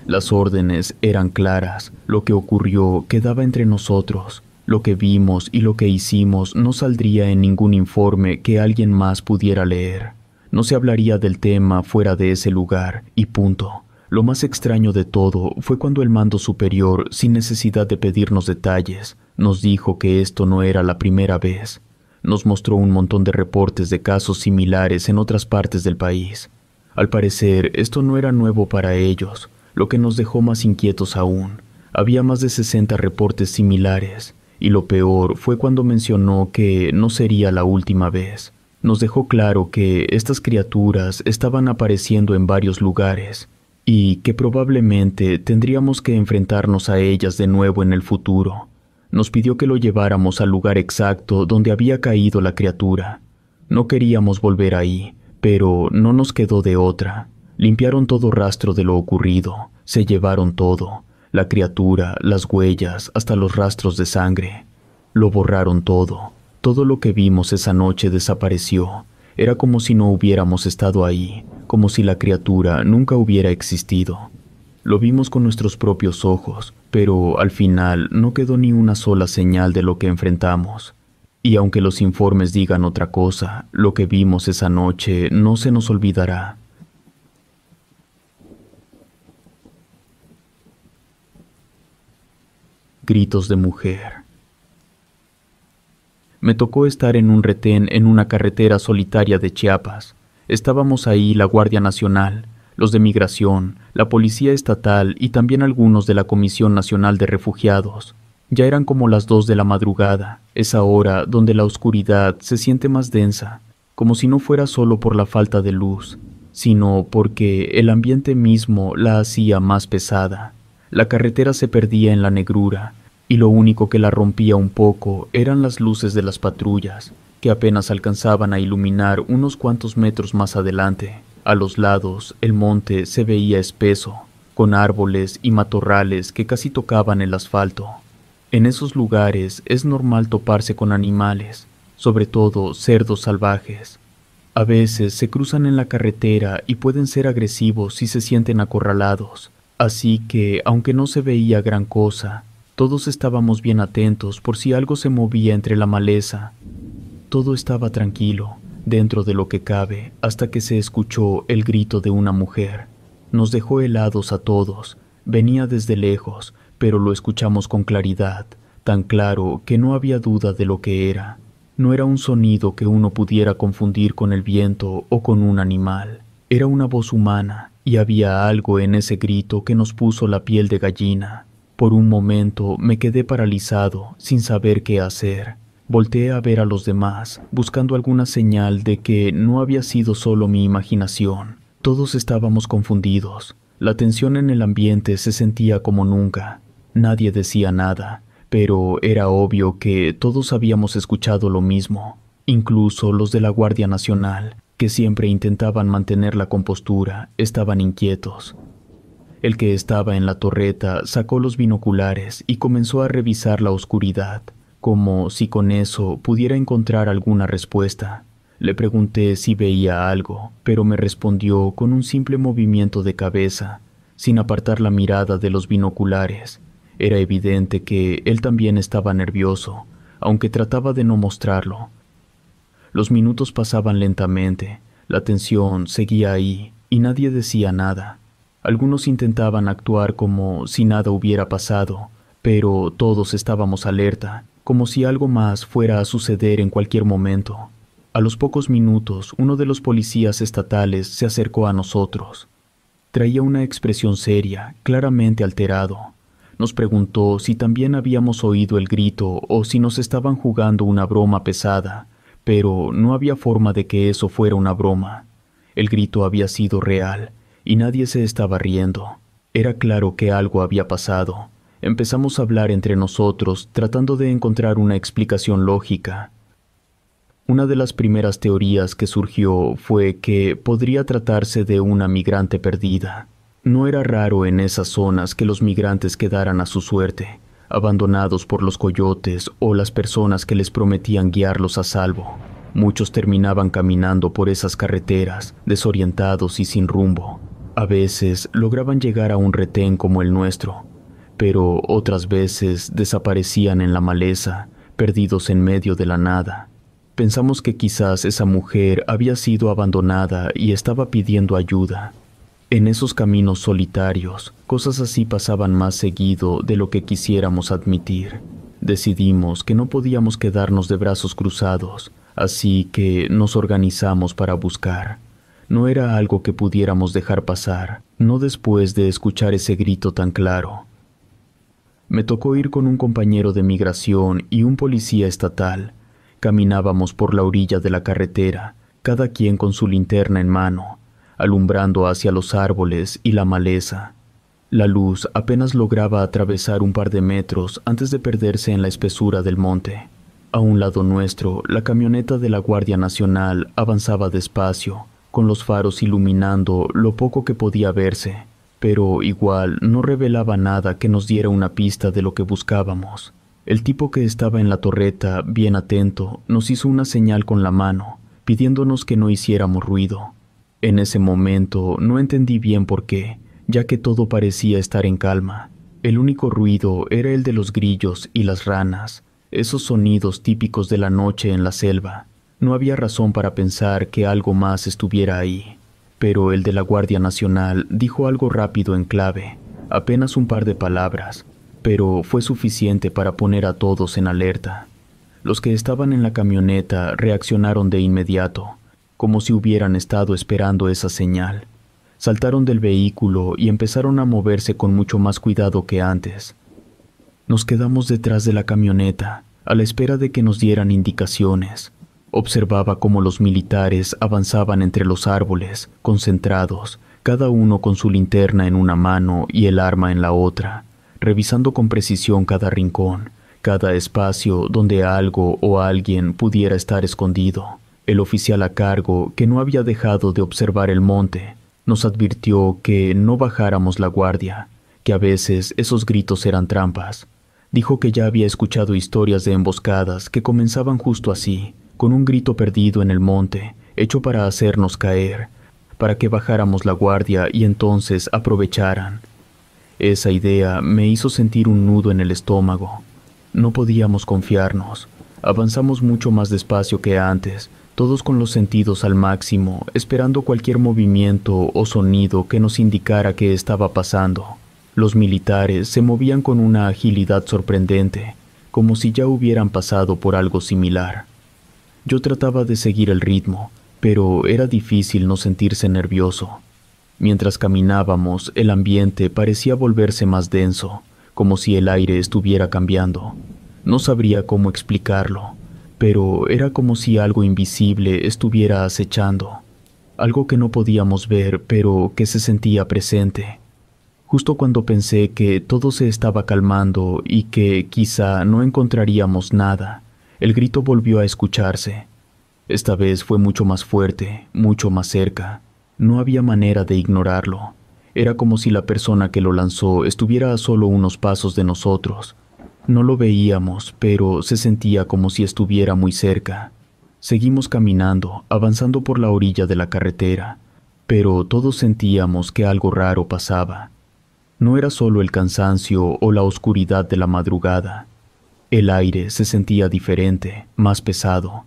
Las órdenes eran claras, lo que ocurrió quedaba entre nosotros, lo que vimos y lo que hicimos no saldría en ningún informe que alguien más pudiera leer. No se hablaría del tema fuera de ese lugar, y punto. Lo más extraño de todo fue cuando el mando superior, sin necesidad de pedirnos detalles, nos dijo que esto no era la primera vez, nos mostró un montón de reportes de casos similares en otras partes del país. Al parecer, esto no era nuevo para ellos, lo que nos dejó más inquietos aún. Había más de 60 reportes similares, y lo peor fue cuando mencionó que no sería la última vez. Nos dejó claro que estas criaturas estaban apareciendo en varios lugares y que probablemente tendríamos que enfrentarnos a ellas de nuevo en el futuro nos pidió que lo lleváramos al lugar exacto donde había caído la criatura. No queríamos volver ahí, pero no nos quedó de otra. Limpiaron todo rastro de lo ocurrido, se llevaron todo, la criatura, las huellas, hasta los rastros de sangre. Lo borraron todo. Todo lo que vimos esa noche desapareció. Era como si no hubiéramos estado ahí, como si la criatura nunca hubiera existido. Lo vimos con nuestros propios ojos, pero al final no quedó ni una sola señal de lo que enfrentamos. Y aunque los informes digan otra cosa, lo que vimos esa noche no se nos olvidará. Gritos de mujer. Me tocó estar en un retén en una carretera solitaria de Chiapas. Estábamos ahí la Guardia Nacional, los de Migración, la Policía Estatal y también algunos de la Comisión Nacional de Refugiados. Ya eran como las dos de la madrugada, esa hora donde la oscuridad se siente más densa, como si no fuera solo por la falta de luz, sino porque el ambiente mismo la hacía más pesada. La carretera se perdía en la negrura, y lo único que la rompía un poco eran las luces de las patrullas, que apenas alcanzaban a iluminar unos cuantos metros más adelante. A los lados el monte se veía espeso, con árboles y matorrales que casi tocaban el asfalto. En esos lugares es normal toparse con animales, sobre todo cerdos salvajes. A veces se cruzan en la carretera y pueden ser agresivos si se sienten acorralados, así que, aunque no se veía gran cosa, todos estábamos bien atentos por si algo se movía entre la maleza. Todo estaba tranquilo, dentro de lo que cabe, hasta que se escuchó el grito de una mujer. Nos dejó helados a todos, venía desde lejos, pero lo escuchamos con claridad, tan claro que no había duda de lo que era. No era un sonido que uno pudiera confundir con el viento o con un animal, era una voz humana, y había algo en ese grito que nos puso la piel de gallina. Por un momento me quedé paralizado, sin saber qué hacer. Volteé a ver a los demás, buscando alguna señal de que no había sido solo mi imaginación. Todos estábamos confundidos. La tensión en el ambiente se sentía como nunca. Nadie decía nada, pero era obvio que todos habíamos escuchado lo mismo, incluso los de la Guardia Nacional, que siempre intentaban mantener la compostura, estaban inquietos. El que estaba en la torreta sacó los binoculares y comenzó a revisar la oscuridad como si con eso pudiera encontrar alguna respuesta. Le pregunté si veía algo, pero me respondió con un simple movimiento de cabeza, sin apartar la mirada de los binoculares. Era evidente que él también estaba nervioso, aunque trataba de no mostrarlo. Los minutos pasaban lentamente, la tensión seguía ahí, y nadie decía nada. Algunos intentaban actuar como si nada hubiera pasado, pero todos estábamos alerta, como si algo más fuera a suceder en cualquier momento. A los pocos minutos, uno de los policías estatales se acercó a nosotros. Traía una expresión seria, claramente alterado. Nos preguntó si también habíamos oído el grito o si nos estaban jugando una broma pesada, pero no había forma de que eso fuera una broma. El grito había sido real, y nadie se estaba riendo. Era claro que algo había pasado, Empezamos a hablar entre nosotros tratando de encontrar una explicación lógica. Una de las primeras teorías que surgió fue que podría tratarse de una migrante perdida. No era raro en esas zonas que los migrantes quedaran a su suerte, abandonados por los coyotes o las personas que les prometían guiarlos a salvo. Muchos terminaban caminando por esas carreteras, desorientados y sin rumbo. A veces lograban llegar a un retén como el nuestro, pero otras veces desaparecían en la maleza, perdidos en medio de la nada. Pensamos que quizás esa mujer había sido abandonada y estaba pidiendo ayuda. En esos caminos solitarios, cosas así pasaban más seguido de lo que quisiéramos admitir. Decidimos que no podíamos quedarnos de brazos cruzados, así que nos organizamos para buscar. No era algo que pudiéramos dejar pasar, no después de escuchar ese grito tan claro. Me tocó ir con un compañero de migración y un policía estatal. Caminábamos por la orilla de la carretera, cada quien con su linterna en mano, alumbrando hacia los árboles y la maleza. La luz apenas lograba atravesar un par de metros antes de perderse en la espesura del monte. A un lado nuestro, la camioneta de la Guardia Nacional avanzaba despacio, con los faros iluminando lo poco que podía verse pero igual no revelaba nada que nos diera una pista de lo que buscábamos. El tipo que estaba en la torreta, bien atento, nos hizo una señal con la mano, pidiéndonos que no hiciéramos ruido. En ese momento no entendí bien por qué, ya que todo parecía estar en calma. El único ruido era el de los grillos y las ranas, esos sonidos típicos de la noche en la selva. No había razón para pensar que algo más estuviera ahí pero el de la Guardia Nacional dijo algo rápido en clave, apenas un par de palabras, pero fue suficiente para poner a todos en alerta. Los que estaban en la camioneta reaccionaron de inmediato, como si hubieran estado esperando esa señal. Saltaron del vehículo y empezaron a moverse con mucho más cuidado que antes. Nos quedamos detrás de la camioneta, a la espera de que nos dieran indicaciones. Observaba cómo los militares avanzaban entre los árboles, concentrados, cada uno con su linterna en una mano y el arma en la otra, revisando con precisión cada rincón, cada espacio donde algo o alguien pudiera estar escondido. El oficial a cargo, que no había dejado de observar el monte, nos advirtió que no bajáramos la guardia, que a veces esos gritos eran trampas. Dijo que ya había escuchado historias de emboscadas que comenzaban justo así, con un grito perdido en el monte, hecho para hacernos caer, para que bajáramos la guardia y entonces aprovecharan. Esa idea me hizo sentir un nudo en el estómago. No podíamos confiarnos. Avanzamos mucho más despacio que antes, todos con los sentidos al máximo, esperando cualquier movimiento o sonido que nos indicara qué estaba pasando. Los militares se movían con una agilidad sorprendente, como si ya hubieran pasado por algo similar. Yo trataba de seguir el ritmo, pero era difícil no sentirse nervioso. Mientras caminábamos, el ambiente parecía volverse más denso, como si el aire estuviera cambiando. No sabría cómo explicarlo, pero era como si algo invisible estuviera acechando, algo que no podíamos ver, pero que se sentía presente. Justo cuando pensé que todo se estaba calmando y que quizá no encontraríamos nada, el grito volvió a escucharse. Esta vez fue mucho más fuerte, mucho más cerca. No había manera de ignorarlo. Era como si la persona que lo lanzó estuviera a solo unos pasos de nosotros. No lo veíamos, pero se sentía como si estuviera muy cerca. Seguimos caminando, avanzando por la orilla de la carretera, pero todos sentíamos que algo raro pasaba. No era solo el cansancio o la oscuridad de la madrugada, el aire se sentía diferente, más pesado.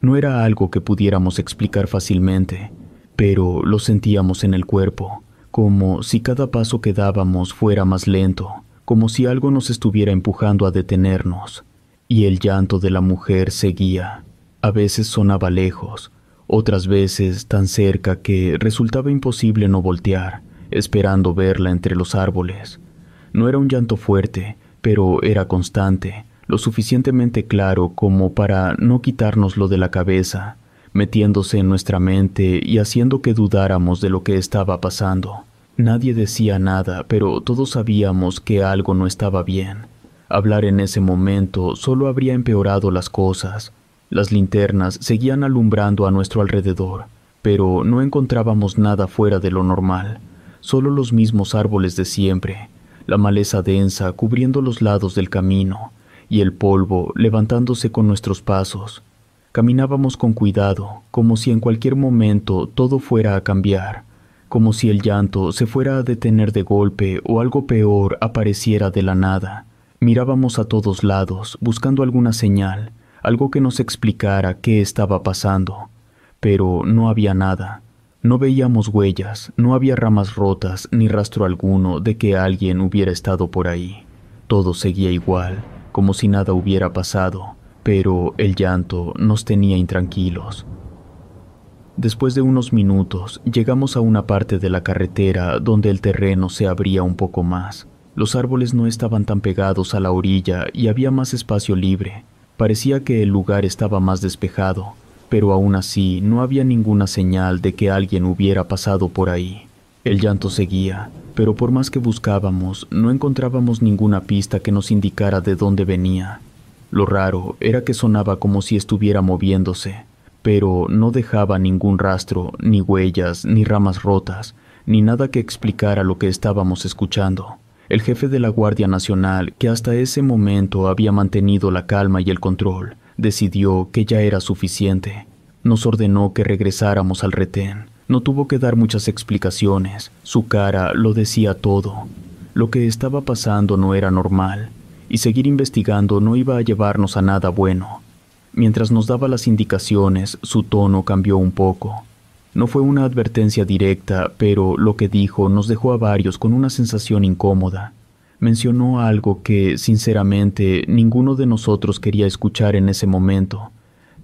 No era algo que pudiéramos explicar fácilmente, pero lo sentíamos en el cuerpo, como si cada paso que dábamos fuera más lento, como si algo nos estuviera empujando a detenernos. Y el llanto de la mujer seguía. A veces sonaba lejos, otras veces tan cerca que resultaba imposible no voltear, esperando verla entre los árboles. No era un llanto fuerte, pero era constante, lo suficientemente claro como para no quitárnoslo de la cabeza, metiéndose en nuestra mente y haciendo que dudáramos de lo que estaba pasando. Nadie decía nada, pero todos sabíamos que algo no estaba bien. Hablar en ese momento solo habría empeorado las cosas. Las linternas seguían alumbrando a nuestro alrededor, pero no encontrábamos nada fuera de lo normal, solo los mismos árboles de siempre, la maleza densa cubriendo los lados del camino, y el polvo levantándose con nuestros pasos. Caminábamos con cuidado, como si en cualquier momento todo fuera a cambiar, como si el llanto se fuera a detener de golpe o algo peor apareciera de la nada. Mirábamos a todos lados, buscando alguna señal, algo que nos explicara qué estaba pasando, pero no había nada. No veíamos huellas, no había ramas rotas ni rastro alguno de que alguien hubiera estado por ahí. Todo seguía igual como si nada hubiera pasado, pero el llanto nos tenía intranquilos. Después de unos minutos, llegamos a una parte de la carretera donde el terreno se abría un poco más. Los árboles no estaban tan pegados a la orilla y había más espacio libre. Parecía que el lugar estaba más despejado, pero aún así no había ninguna señal de que alguien hubiera pasado por ahí. El llanto seguía, pero por más que buscábamos, no encontrábamos ninguna pista que nos indicara de dónde venía. Lo raro era que sonaba como si estuviera moviéndose, pero no dejaba ningún rastro, ni huellas, ni ramas rotas, ni nada que explicara lo que estábamos escuchando. El jefe de la Guardia Nacional, que hasta ese momento había mantenido la calma y el control, decidió que ya era suficiente. Nos ordenó que regresáramos al retén no tuvo que dar muchas explicaciones, su cara lo decía todo. Lo que estaba pasando no era normal, y seguir investigando no iba a llevarnos a nada bueno. Mientras nos daba las indicaciones, su tono cambió un poco. No fue una advertencia directa, pero lo que dijo nos dejó a varios con una sensación incómoda. Mencionó algo que, sinceramente, ninguno de nosotros quería escuchar en ese momento,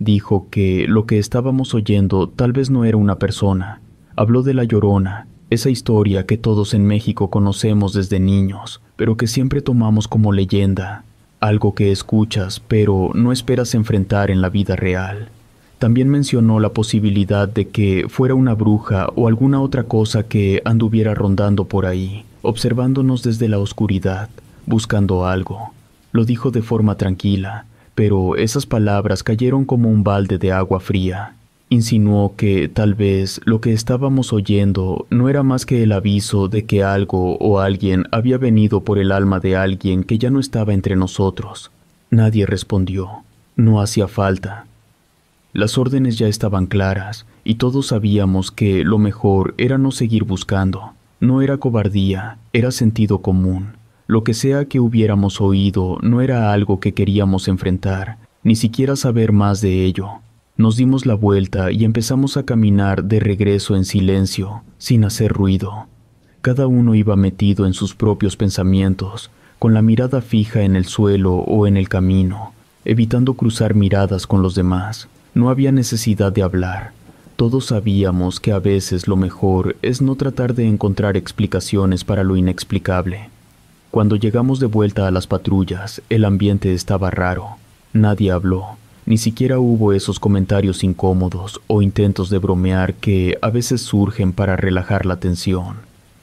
Dijo que lo que estábamos oyendo tal vez no era una persona. Habló de la llorona, esa historia que todos en México conocemos desde niños, pero que siempre tomamos como leyenda, algo que escuchas pero no esperas enfrentar en la vida real. También mencionó la posibilidad de que fuera una bruja o alguna otra cosa que anduviera rondando por ahí, observándonos desde la oscuridad, buscando algo. Lo dijo de forma tranquila, pero esas palabras cayeron como un balde de agua fría. Insinuó que tal vez lo que estábamos oyendo no era más que el aviso de que algo o alguien había venido por el alma de alguien que ya no estaba entre nosotros. Nadie respondió. No hacía falta. Las órdenes ya estaban claras y todos sabíamos que lo mejor era no seguir buscando. No era cobardía, era sentido común. Lo que sea que hubiéramos oído no era algo que queríamos enfrentar, ni siquiera saber más de ello. Nos dimos la vuelta y empezamos a caminar de regreso en silencio, sin hacer ruido. Cada uno iba metido en sus propios pensamientos, con la mirada fija en el suelo o en el camino, evitando cruzar miradas con los demás. No había necesidad de hablar. Todos sabíamos que a veces lo mejor es no tratar de encontrar explicaciones para lo inexplicable. Cuando llegamos de vuelta a las patrullas, el ambiente estaba raro. Nadie habló, ni siquiera hubo esos comentarios incómodos o intentos de bromear que a veces surgen para relajar la tensión.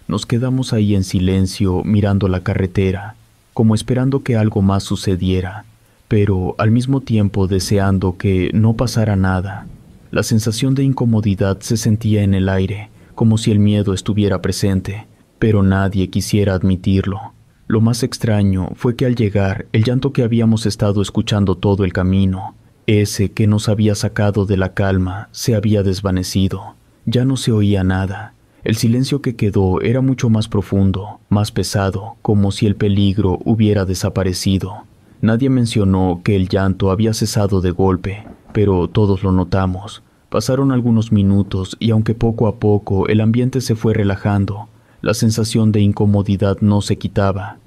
Nos quedamos ahí en silencio mirando la carretera, como esperando que algo más sucediera, pero al mismo tiempo deseando que no pasara nada. La sensación de incomodidad se sentía en el aire, como si el miedo estuviera presente, pero nadie quisiera admitirlo. Lo más extraño fue que al llegar, el llanto que habíamos estado escuchando todo el camino, ese que nos había sacado de la calma, se había desvanecido. Ya no se oía nada. El silencio que quedó era mucho más profundo, más pesado, como si el peligro hubiera desaparecido. Nadie mencionó que el llanto había cesado de golpe, pero todos lo notamos. Pasaron algunos minutos y aunque poco a poco el ambiente se fue relajando, la sensación de incomodidad no se quitaba.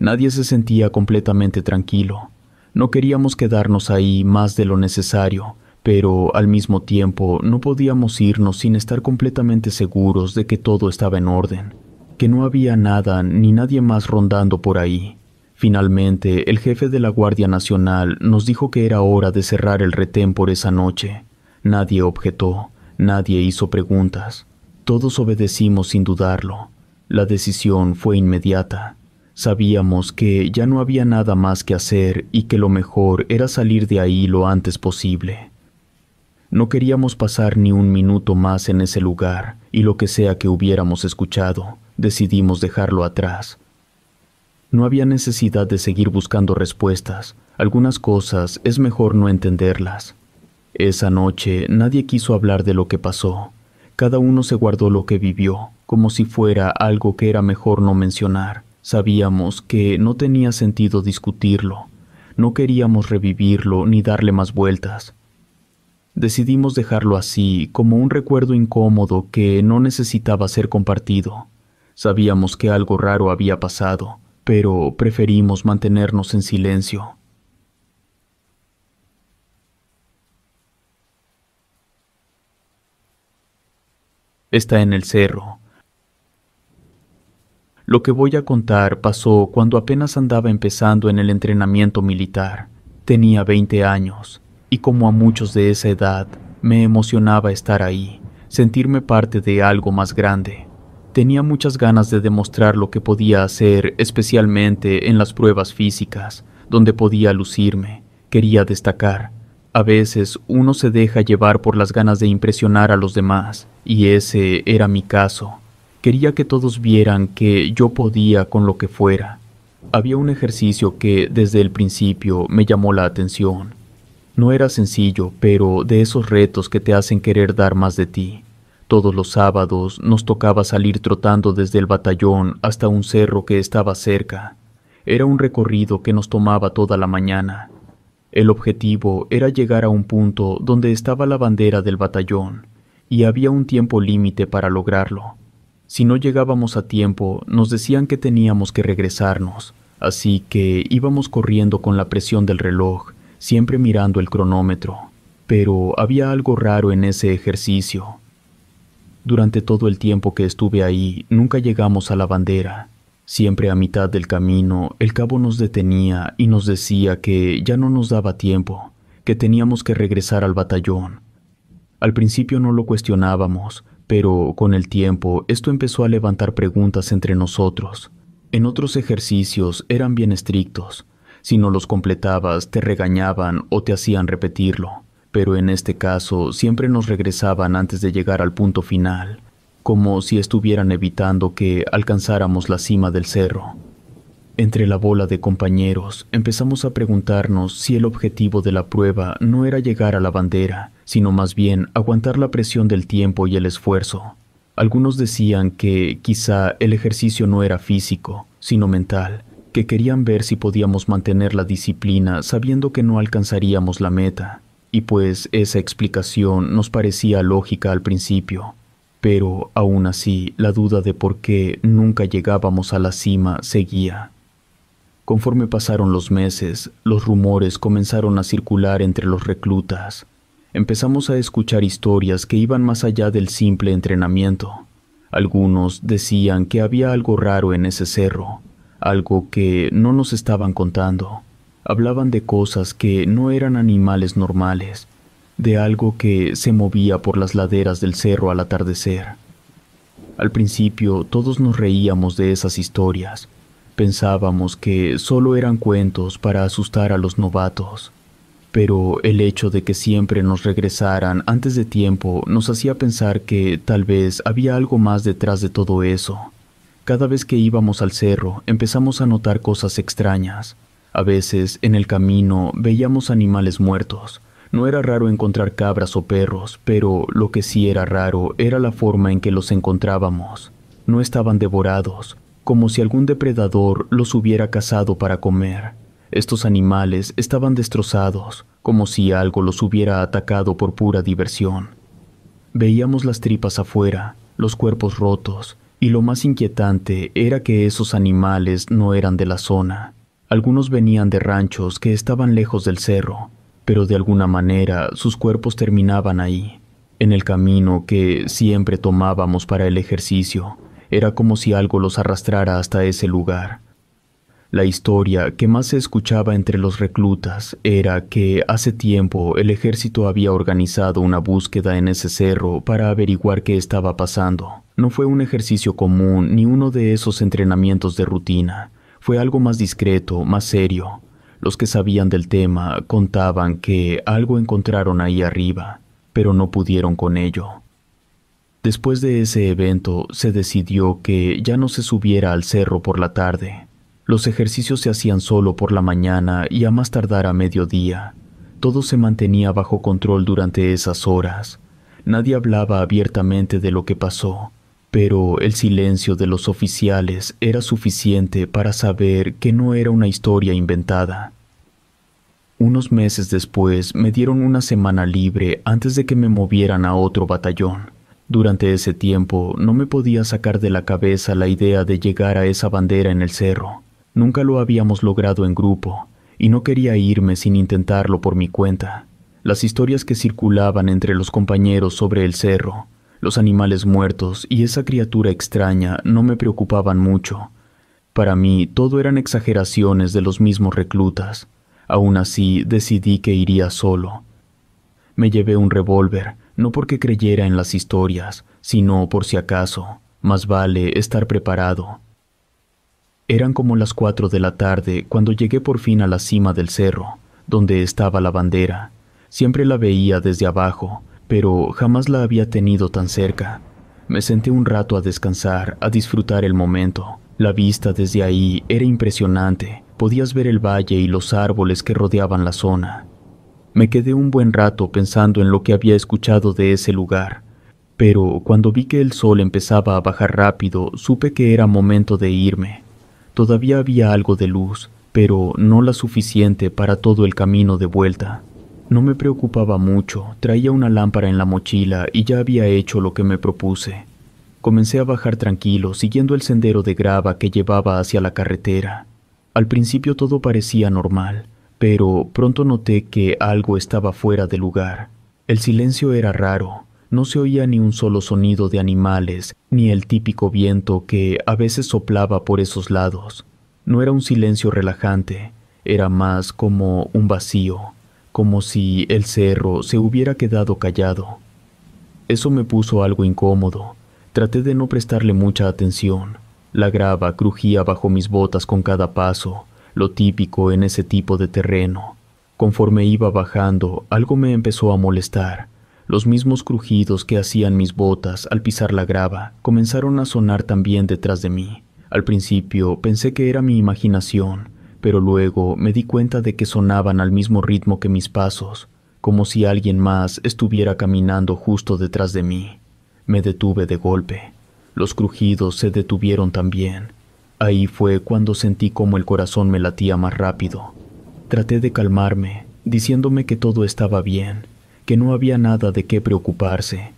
Nadie se sentía completamente tranquilo. No queríamos quedarnos ahí más de lo necesario, pero al mismo tiempo no podíamos irnos sin estar completamente seguros de que todo estaba en orden, que no había nada ni nadie más rondando por ahí. Finalmente, el jefe de la Guardia Nacional nos dijo que era hora de cerrar el retén por esa noche. Nadie objetó, nadie hizo preguntas. Todos obedecimos sin dudarlo. La decisión fue inmediata. Sabíamos que ya no había nada más que hacer y que lo mejor era salir de ahí lo antes posible. No queríamos pasar ni un minuto más en ese lugar, y lo que sea que hubiéramos escuchado, decidimos dejarlo atrás. No había necesidad de seguir buscando respuestas, algunas cosas es mejor no entenderlas. Esa noche nadie quiso hablar de lo que pasó, cada uno se guardó lo que vivió, como si fuera algo que era mejor no mencionar. Sabíamos que no tenía sentido discutirlo, no queríamos revivirlo ni darle más vueltas. Decidimos dejarlo así, como un recuerdo incómodo que no necesitaba ser compartido. Sabíamos que algo raro había pasado, pero preferimos mantenernos en silencio. Está en el cerro, lo que voy a contar pasó cuando apenas andaba empezando en el entrenamiento militar. Tenía 20 años, y como a muchos de esa edad, me emocionaba estar ahí, sentirme parte de algo más grande. Tenía muchas ganas de demostrar lo que podía hacer, especialmente en las pruebas físicas, donde podía lucirme, quería destacar. A veces uno se deja llevar por las ganas de impresionar a los demás, y ese era mi caso. Quería que todos vieran que yo podía con lo que fuera. Había un ejercicio que desde el principio me llamó la atención. No era sencillo, pero de esos retos que te hacen querer dar más de ti. Todos los sábados nos tocaba salir trotando desde el batallón hasta un cerro que estaba cerca. Era un recorrido que nos tomaba toda la mañana. El objetivo era llegar a un punto donde estaba la bandera del batallón, y había un tiempo límite para lograrlo. Si no llegábamos a tiempo, nos decían que teníamos que regresarnos, así que íbamos corriendo con la presión del reloj, siempre mirando el cronómetro. Pero había algo raro en ese ejercicio. Durante todo el tiempo que estuve ahí, nunca llegamos a la bandera. Siempre a mitad del camino, el cabo nos detenía y nos decía que ya no nos daba tiempo, que teníamos que regresar al batallón. Al principio no lo cuestionábamos, pero con el tiempo esto empezó a levantar preguntas entre nosotros. En otros ejercicios eran bien estrictos. Si no los completabas, te regañaban o te hacían repetirlo. Pero en este caso siempre nos regresaban antes de llegar al punto final, como si estuvieran evitando que alcanzáramos la cima del cerro. Entre la bola de compañeros empezamos a preguntarnos si el objetivo de la prueba no era llegar a la bandera, sino más bien aguantar la presión del tiempo y el esfuerzo. Algunos decían que quizá el ejercicio no era físico, sino mental, que querían ver si podíamos mantener la disciplina sabiendo que no alcanzaríamos la meta, y pues esa explicación nos parecía lógica al principio. Pero aún así, la duda de por qué nunca llegábamos a la cima seguía. Conforme pasaron los meses, los rumores comenzaron a circular entre los reclutas, empezamos a escuchar historias que iban más allá del simple entrenamiento. Algunos decían que había algo raro en ese cerro, algo que no nos estaban contando. Hablaban de cosas que no eran animales normales, de algo que se movía por las laderas del cerro al atardecer. Al principio todos nos reíamos de esas historias. Pensábamos que solo eran cuentos para asustar a los novatos pero el hecho de que siempre nos regresaran antes de tiempo nos hacía pensar que tal vez había algo más detrás de todo eso. Cada vez que íbamos al cerro empezamos a notar cosas extrañas. A veces, en el camino, veíamos animales muertos. No era raro encontrar cabras o perros, pero lo que sí era raro era la forma en que los encontrábamos. No estaban devorados, como si algún depredador los hubiera cazado para comer. Estos animales estaban destrozados, como si algo los hubiera atacado por pura diversión. Veíamos las tripas afuera, los cuerpos rotos, y lo más inquietante era que esos animales no eran de la zona. Algunos venían de ranchos que estaban lejos del cerro, pero de alguna manera sus cuerpos terminaban ahí, en el camino que siempre tomábamos para el ejercicio. Era como si algo los arrastrara hasta ese lugar. La historia que más se escuchaba entre los reclutas era que hace tiempo el ejército había organizado una búsqueda en ese cerro para averiguar qué estaba pasando. No fue un ejercicio común ni uno de esos entrenamientos de rutina, fue algo más discreto, más serio. Los que sabían del tema contaban que algo encontraron ahí arriba, pero no pudieron con ello. Después de ese evento se decidió que ya no se subiera al cerro por la tarde, los ejercicios se hacían solo por la mañana y a más tardar a mediodía. Todo se mantenía bajo control durante esas horas. Nadie hablaba abiertamente de lo que pasó, pero el silencio de los oficiales era suficiente para saber que no era una historia inventada. Unos meses después me dieron una semana libre antes de que me movieran a otro batallón. Durante ese tiempo no me podía sacar de la cabeza la idea de llegar a esa bandera en el cerro. Nunca lo habíamos logrado en grupo, y no quería irme sin intentarlo por mi cuenta. Las historias que circulaban entre los compañeros sobre el cerro, los animales muertos y esa criatura extraña no me preocupaban mucho. Para mí todo eran exageraciones de los mismos reclutas. Aún así decidí que iría solo. Me llevé un revólver, no porque creyera en las historias, sino por si acaso. Más vale estar preparado. Eran como las cuatro de la tarde cuando llegué por fin a la cima del cerro, donde estaba la bandera. Siempre la veía desde abajo, pero jamás la había tenido tan cerca. Me senté un rato a descansar, a disfrutar el momento. La vista desde ahí era impresionante, podías ver el valle y los árboles que rodeaban la zona. Me quedé un buen rato pensando en lo que había escuchado de ese lugar, pero cuando vi que el sol empezaba a bajar rápido, supe que era momento de irme. Todavía había algo de luz, pero no la suficiente para todo el camino de vuelta. No me preocupaba mucho, traía una lámpara en la mochila y ya había hecho lo que me propuse. Comencé a bajar tranquilo, siguiendo el sendero de grava que llevaba hacia la carretera. Al principio todo parecía normal, pero pronto noté que algo estaba fuera de lugar. El silencio era raro, no se oía ni un solo sonido de animales, ni el típico viento que a veces soplaba por esos lados. No era un silencio relajante, era más como un vacío, como si el cerro se hubiera quedado callado. Eso me puso algo incómodo. Traté de no prestarle mucha atención. La grava crujía bajo mis botas con cada paso, lo típico en ese tipo de terreno. Conforme iba bajando, algo me empezó a molestar. Los mismos crujidos que hacían mis botas al pisar la grava comenzaron a sonar también detrás de mí. Al principio pensé que era mi imaginación, pero luego me di cuenta de que sonaban al mismo ritmo que mis pasos, como si alguien más estuviera caminando justo detrás de mí. Me detuve de golpe. Los crujidos se detuvieron también. Ahí fue cuando sentí como el corazón me latía más rápido. Traté de calmarme, diciéndome que todo estaba bien, que no había nada de qué preocuparse.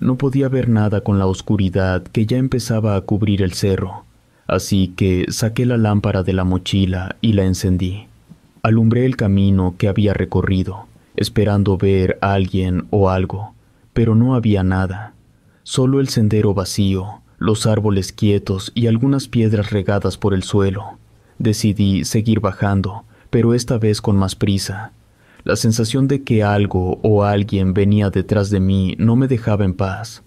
No podía ver nada con la oscuridad que ya empezaba a cubrir el cerro, así que saqué la lámpara de la mochila y la encendí. Alumbré el camino que había recorrido, esperando ver a alguien o algo, pero no había nada, solo el sendero vacío, los árboles quietos y algunas piedras regadas por el suelo. Decidí seguir bajando, pero esta vez con más prisa, la sensación de que algo o alguien venía detrás de mí no me dejaba en paz.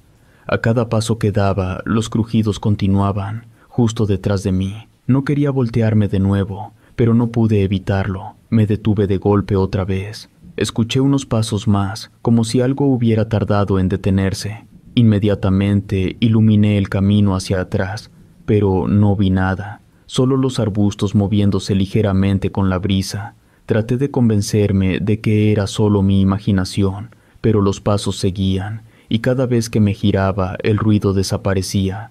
A cada paso que daba, los crujidos continuaban, justo detrás de mí. No quería voltearme de nuevo, pero no pude evitarlo. Me detuve de golpe otra vez. Escuché unos pasos más, como si algo hubiera tardado en detenerse. Inmediatamente iluminé el camino hacia atrás, pero no vi nada, solo los arbustos moviéndose ligeramente con la brisa. Traté de convencerme de que era solo mi imaginación, pero los pasos seguían, y cada vez que me giraba el ruido desaparecía.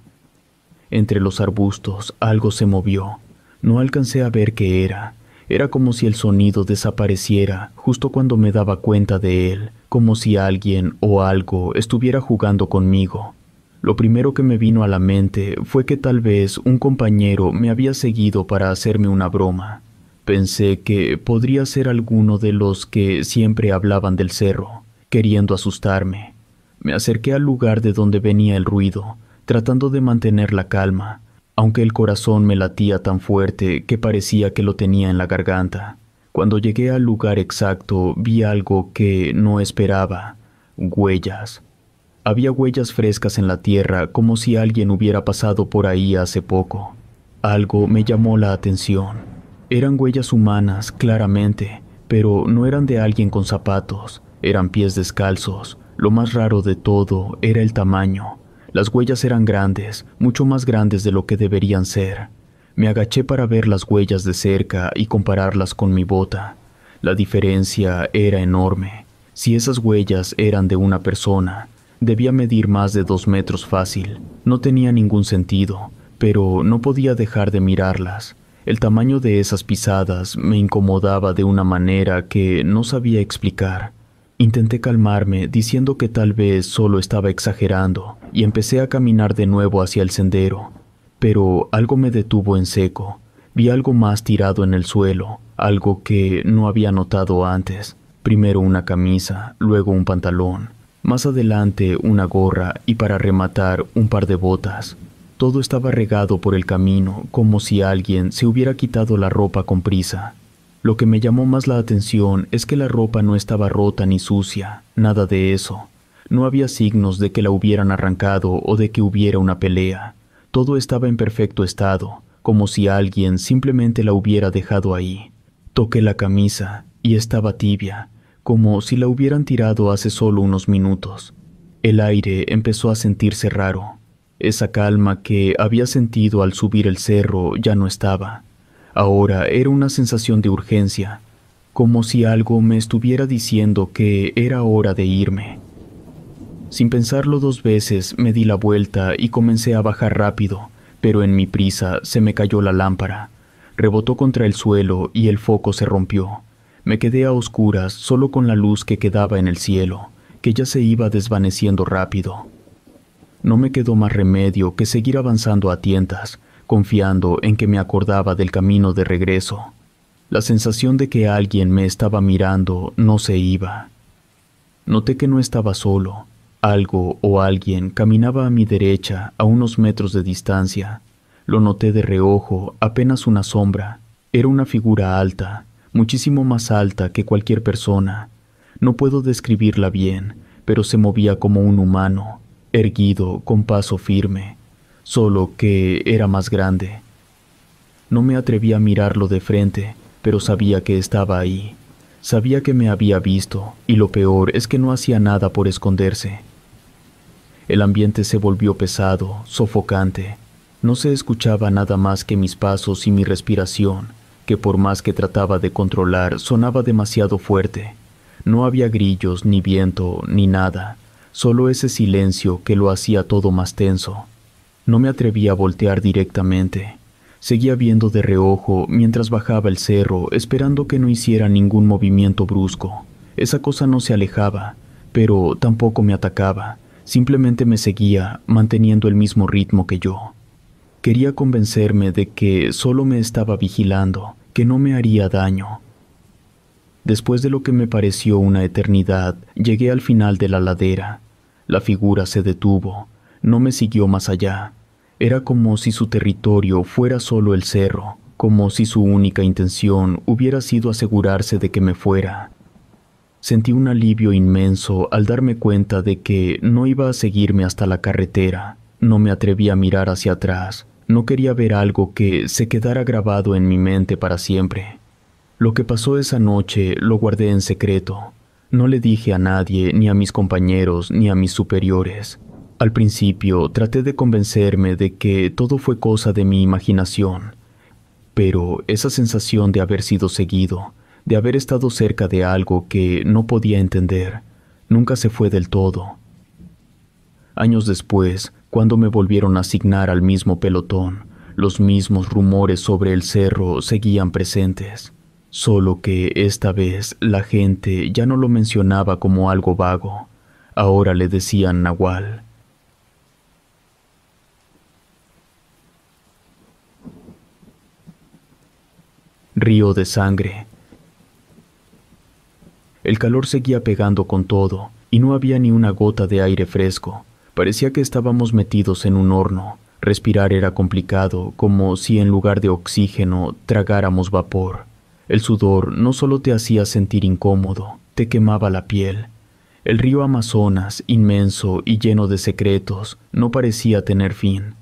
Entre los arbustos algo se movió. No alcancé a ver qué era. Era como si el sonido desapareciera justo cuando me daba cuenta de él, como si alguien o algo estuviera jugando conmigo. Lo primero que me vino a la mente fue que tal vez un compañero me había seguido para hacerme una broma. Pensé que podría ser alguno de los que siempre hablaban del cerro, queriendo asustarme. Me acerqué al lugar de donde venía el ruido, tratando de mantener la calma, aunque el corazón me latía tan fuerte que parecía que lo tenía en la garganta. Cuando llegué al lugar exacto vi algo que no esperaba, huellas. Había huellas frescas en la tierra como si alguien hubiera pasado por ahí hace poco. Algo me llamó la atención. Eran huellas humanas, claramente, pero no eran de alguien con zapatos, eran pies descalzos. Lo más raro de todo era el tamaño. Las huellas eran grandes, mucho más grandes de lo que deberían ser. Me agaché para ver las huellas de cerca y compararlas con mi bota. La diferencia era enorme. Si esas huellas eran de una persona, debía medir más de dos metros fácil. No tenía ningún sentido, pero no podía dejar de mirarlas. El tamaño de esas pisadas me incomodaba de una manera que no sabía explicar. Intenté calmarme diciendo que tal vez solo estaba exagerando y empecé a caminar de nuevo hacia el sendero, pero algo me detuvo en seco. Vi algo más tirado en el suelo, algo que no había notado antes. Primero una camisa, luego un pantalón, más adelante una gorra y para rematar un par de botas. Todo estaba regado por el camino, como si alguien se hubiera quitado la ropa con prisa. Lo que me llamó más la atención es que la ropa no estaba rota ni sucia, nada de eso. No había signos de que la hubieran arrancado o de que hubiera una pelea. Todo estaba en perfecto estado, como si alguien simplemente la hubiera dejado ahí. Toqué la camisa y estaba tibia, como si la hubieran tirado hace solo unos minutos. El aire empezó a sentirse raro. Esa calma que había sentido al subir el cerro ya no estaba. Ahora era una sensación de urgencia, como si algo me estuviera diciendo que era hora de irme. Sin pensarlo dos veces me di la vuelta y comencé a bajar rápido, pero en mi prisa se me cayó la lámpara. Rebotó contra el suelo y el foco se rompió. Me quedé a oscuras solo con la luz que quedaba en el cielo, que ya se iba desvaneciendo rápido. No me quedó más remedio que seguir avanzando a tientas, confiando en que me acordaba del camino de regreso. La sensación de que alguien me estaba mirando no se iba. Noté que no estaba solo. Algo o alguien caminaba a mi derecha a unos metros de distancia. Lo noté de reojo, apenas una sombra. Era una figura alta, muchísimo más alta que cualquier persona. No puedo describirla bien, pero se movía como un humano, erguido con paso firme, solo que era más grande. No me atreví a mirarlo de frente, pero sabía que estaba ahí. Sabía que me había visto, y lo peor es que no hacía nada por esconderse. El ambiente se volvió pesado, sofocante. No se escuchaba nada más que mis pasos y mi respiración, que por más que trataba de controlar sonaba demasiado fuerte. No había grillos, ni viento, ni nada solo ese silencio que lo hacía todo más tenso. No me atrevía a voltear directamente. Seguía viendo de reojo mientras bajaba el cerro, esperando que no hiciera ningún movimiento brusco. Esa cosa no se alejaba, pero tampoco me atacaba, simplemente me seguía, manteniendo el mismo ritmo que yo. Quería convencerme de que solo me estaba vigilando, que no me haría daño, Después de lo que me pareció una eternidad, llegué al final de la ladera. La figura se detuvo, no me siguió más allá. Era como si su territorio fuera solo el cerro, como si su única intención hubiera sido asegurarse de que me fuera. Sentí un alivio inmenso al darme cuenta de que no iba a seguirme hasta la carretera. No me atreví a mirar hacia atrás, no quería ver algo que se quedara grabado en mi mente para siempre. Lo que pasó esa noche lo guardé en secreto. No le dije a nadie, ni a mis compañeros, ni a mis superiores. Al principio traté de convencerme de que todo fue cosa de mi imaginación, pero esa sensación de haber sido seguido, de haber estado cerca de algo que no podía entender, nunca se fue del todo. Años después, cuando me volvieron a asignar al mismo pelotón, los mismos rumores sobre el cerro seguían presentes. Solo que esta vez la gente ya no lo mencionaba como algo vago, ahora le decían Nahual. Río de sangre. El calor seguía pegando con todo, y no había ni una gota de aire fresco. Parecía que estábamos metidos en un horno. Respirar era complicado, como si en lugar de oxígeno tragáramos vapor. El sudor no solo te hacía sentir incómodo, te quemaba la piel. El río Amazonas, inmenso y lleno de secretos, no parecía tener fin.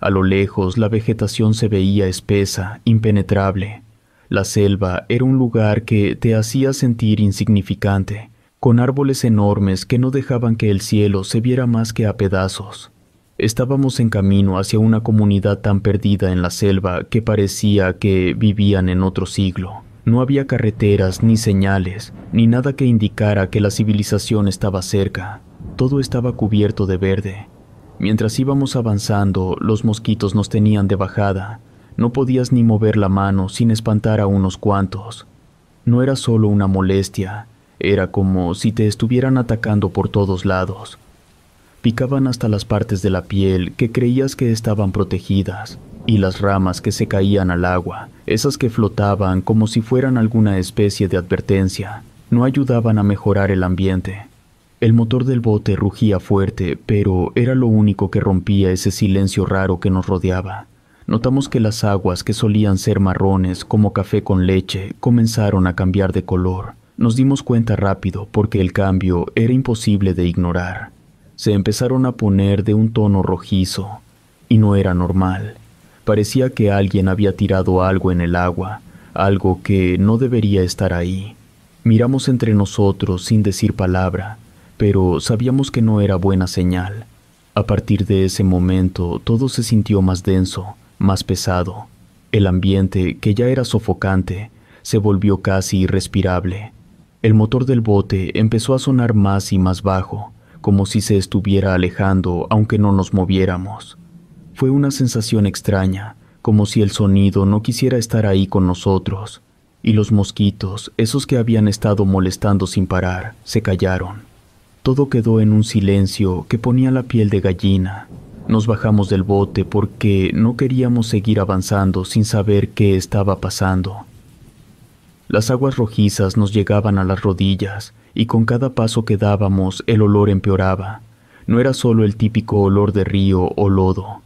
A lo lejos la vegetación se veía espesa, impenetrable. La selva era un lugar que te hacía sentir insignificante, con árboles enormes que no dejaban que el cielo se viera más que a pedazos. Estábamos en camino hacia una comunidad tan perdida en la selva que parecía que vivían en otro siglo. No había carreteras, ni señales, ni nada que indicara que la civilización estaba cerca. Todo estaba cubierto de verde. Mientras íbamos avanzando, los mosquitos nos tenían de bajada. No podías ni mover la mano sin espantar a unos cuantos. No era solo una molestia, era como si te estuvieran atacando por todos lados. Picaban hasta las partes de la piel que creías que estaban protegidas y las ramas que se caían al agua, esas que flotaban como si fueran alguna especie de advertencia, no ayudaban a mejorar el ambiente. El motor del bote rugía fuerte, pero era lo único que rompía ese silencio raro que nos rodeaba. Notamos que las aguas que solían ser marrones como café con leche comenzaron a cambiar de color. Nos dimos cuenta rápido porque el cambio era imposible de ignorar. Se empezaron a poner de un tono rojizo, y no era normal. Parecía que alguien había tirado algo en el agua, algo que no debería estar ahí. Miramos entre nosotros sin decir palabra, pero sabíamos que no era buena señal. A partir de ese momento todo se sintió más denso, más pesado. El ambiente, que ya era sofocante, se volvió casi irrespirable. El motor del bote empezó a sonar más y más bajo, como si se estuviera alejando aunque no nos moviéramos. Fue una sensación extraña, como si el sonido no quisiera estar ahí con nosotros, y los mosquitos, esos que habían estado molestando sin parar, se callaron. Todo quedó en un silencio que ponía la piel de gallina. Nos bajamos del bote porque no queríamos seguir avanzando sin saber qué estaba pasando. Las aguas rojizas nos llegaban a las rodillas y con cada paso que dábamos el olor empeoraba. No era solo el típico olor de río o lodo,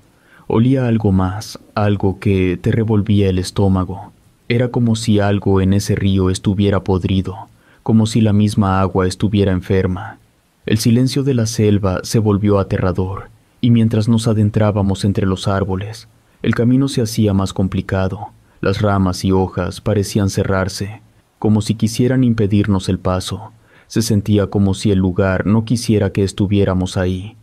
Olía algo más, algo que te revolvía el estómago. Era como si algo en ese río estuviera podrido, como si la misma agua estuviera enferma. El silencio de la selva se volvió aterrador, y mientras nos adentrábamos entre los árboles, el camino se hacía más complicado. Las ramas y hojas parecían cerrarse, como si quisieran impedirnos el paso. Se sentía como si el lugar no quisiera que estuviéramos ahí.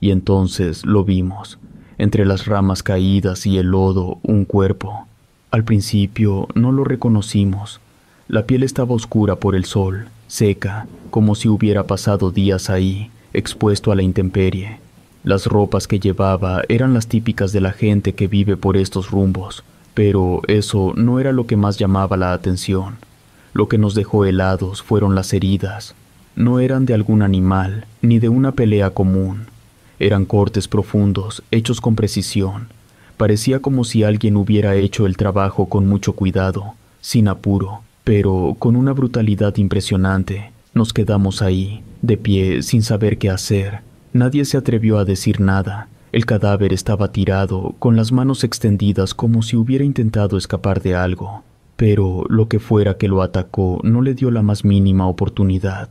Y entonces lo vimos. Entre las ramas caídas y el lodo, un cuerpo. Al principio no lo reconocimos. La piel estaba oscura por el sol, seca, como si hubiera pasado días ahí, expuesto a la intemperie. Las ropas que llevaba eran las típicas de la gente que vive por estos rumbos, pero eso no era lo que más llamaba la atención. Lo que nos dejó helados fueron las heridas. No eran de algún animal, ni de una pelea común. Eran cortes profundos, hechos con precisión. Parecía como si alguien hubiera hecho el trabajo con mucho cuidado, sin apuro, pero con una brutalidad impresionante. Nos quedamos ahí, de pie, sin saber qué hacer. Nadie se atrevió a decir nada. El cadáver estaba tirado, con las manos extendidas como si hubiera intentado escapar de algo, pero lo que fuera que lo atacó no le dio la más mínima oportunidad.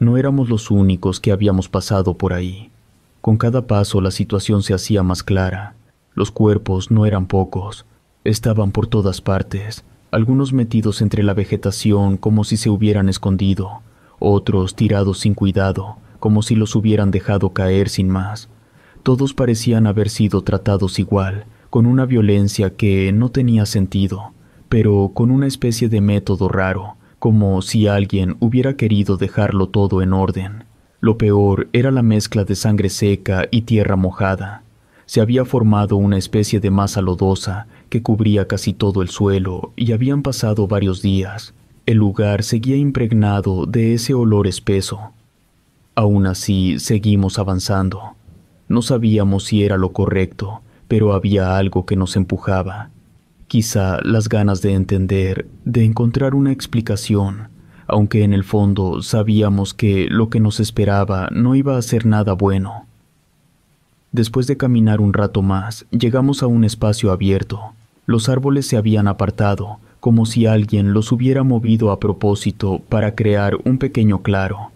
No éramos los únicos que habíamos pasado por ahí. Con cada paso la situación se hacía más clara. Los cuerpos no eran pocos, estaban por todas partes, algunos metidos entre la vegetación como si se hubieran escondido, otros tirados sin cuidado, como si los hubieran dejado caer sin más. Todos parecían haber sido tratados igual, con una violencia que no tenía sentido, pero con una especie de método raro, como si alguien hubiera querido dejarlo todo en orden. Lo peor era la mezcla de sangre seca y tierra mojada. Se había formado una especie de masa lodosa que cubría casi todo el suelo y habían pasado varios días. El lugar seguía impregnado de ese olor espeso. Aún así, seguimos avanzando. No sabíamos si era lo correcto, pero había algo que nos empujaba. Quizá las ganas de entender, de encontrar una explicación, aunque en el fondo sabíamos que lo que nos esperaba no iba a ser nada bueno. Después de caminar un rato más, llegamos a un espacio abierto. Los árboles se habían apartado, como si alguien los hubiera movido a propósito para crear un pequeño claro.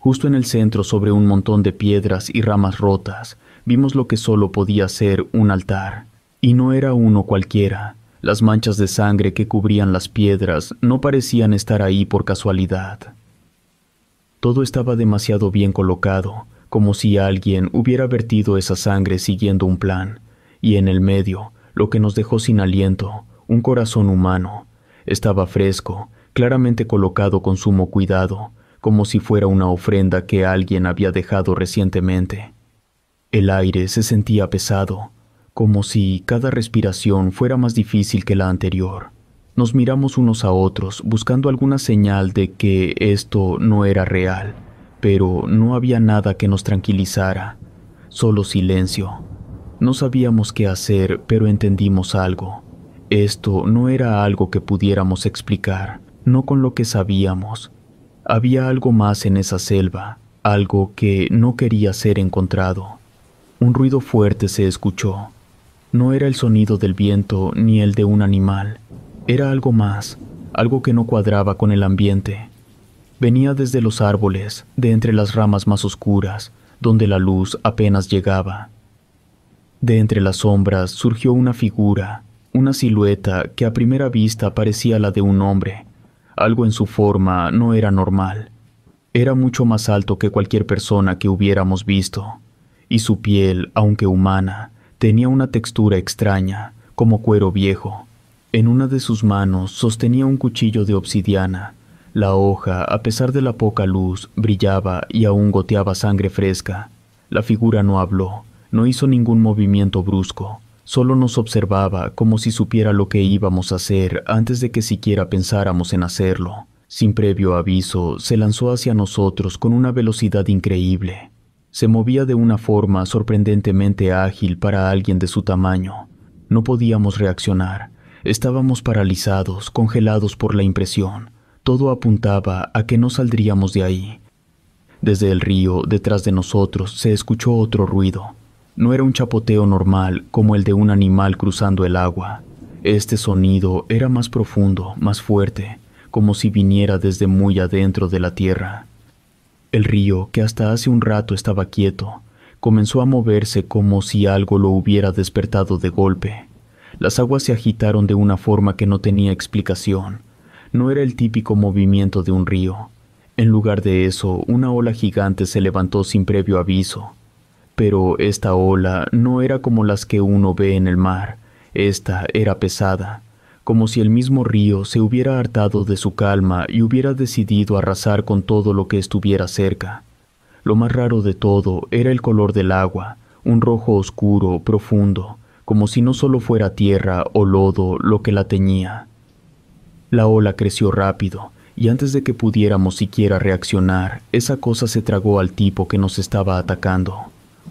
Justo en el centro, sobre un montón de piedras y ramas rotas, vimos lo que solo podía ser un altar. Y no era uno cualquiera, las manchas de sangre que cubrían las piedras no parecían estar ahí por casualidad. Todo estaba demasiado bien colocado, como si alguien hubiera vertido esa sangre siguiendo un plan, y en el medio, lo que nos dejó sin aliento, un corazón humano, estaba fresco, claramente colocado con sumo cuidado, como si fuera una ofrenda que alguien había dejado recientemente. El aire se sentía pesado, como si cada respiración fuera más difícil que la anterior. Nos miramos unos a otros buscando alguna señal de que esto no era real, pero no había nada que nos tranquilizara, solo silencio. No sabíamos qué hacer, pero entendimos algo. Esto no era algo que pudiéramos explicar, no con lo que sabíamos. Había algo más en esa selva, algo que no quería ser encontrado. Un ruido fuerte se escuchó, no era el sonido del viento ni el de un animal, era algo más, algo que no cuadraba con el ambiente. Venía desde los árboles, de entre las ramas más oscuras, donde la luz apenas llegaba. De entre las sombras surgió una figura, una silueta que a primera vista parecía la de un hombre. Algo en su forma no era normal. Era mucho más alto que cualquier persona que hubiéramos visto, y su piel, aunque humana, Tenía una textura extraña, como cuero viejo. En una de sus manos sostenía un cuchillo de obsidiana. La hoja, a pesar de la poca luz, brillaba y aún goteaba sangre fresca. La figura no habló, no hizo ningún movimiento brusco, solo nos observaba como si supiera lo que íbamos a hacer antes de que siquiera pensáramos en hacerlo. Sin previo aviso, se lanzó hacia nosotros con una velocidad increíble. Se movía de una forma sorprendentemente ágil para alguien de su tamaño. No podíamos reaccionar. Estábamos paralizados, congelados por la impresión. Todo apuntaba a que no saldríamos de ahí. Desde el río, detrás de nosotros, se escuchó otro ruido. No era un chapoteo normal como el de un animal cruzando el agua. Este sonido era más profundo, más fuerte, como si viniera desde muy adentro de la tierra. El río, que hasta hace un rato estaba quieto, comenzó a moverse como si algo lo hubiera despertado de golpe. Las aguas se agitaron de una forma que no tenía explicación. No era el típico movimiento de un río. En lugar de eso, una ola gigante se levantó sin previo aviso. Pero esta ola no era como las que uno ve en el mar. Esta era pesada, como si el mismo río se hubiera hartado de su calma y hubiera decidido arrasar con todo lo que estuviera cerca. Lo más raro de todo era el color del agua, un rojo oscuro, profundo, como si no solo fuera tierra o lodo lo que la teñía. La ola creció rápido, y antes de que pudiéramos siquiera reaccionar, esa cosa se tragó al tipo que nos estaba atacando.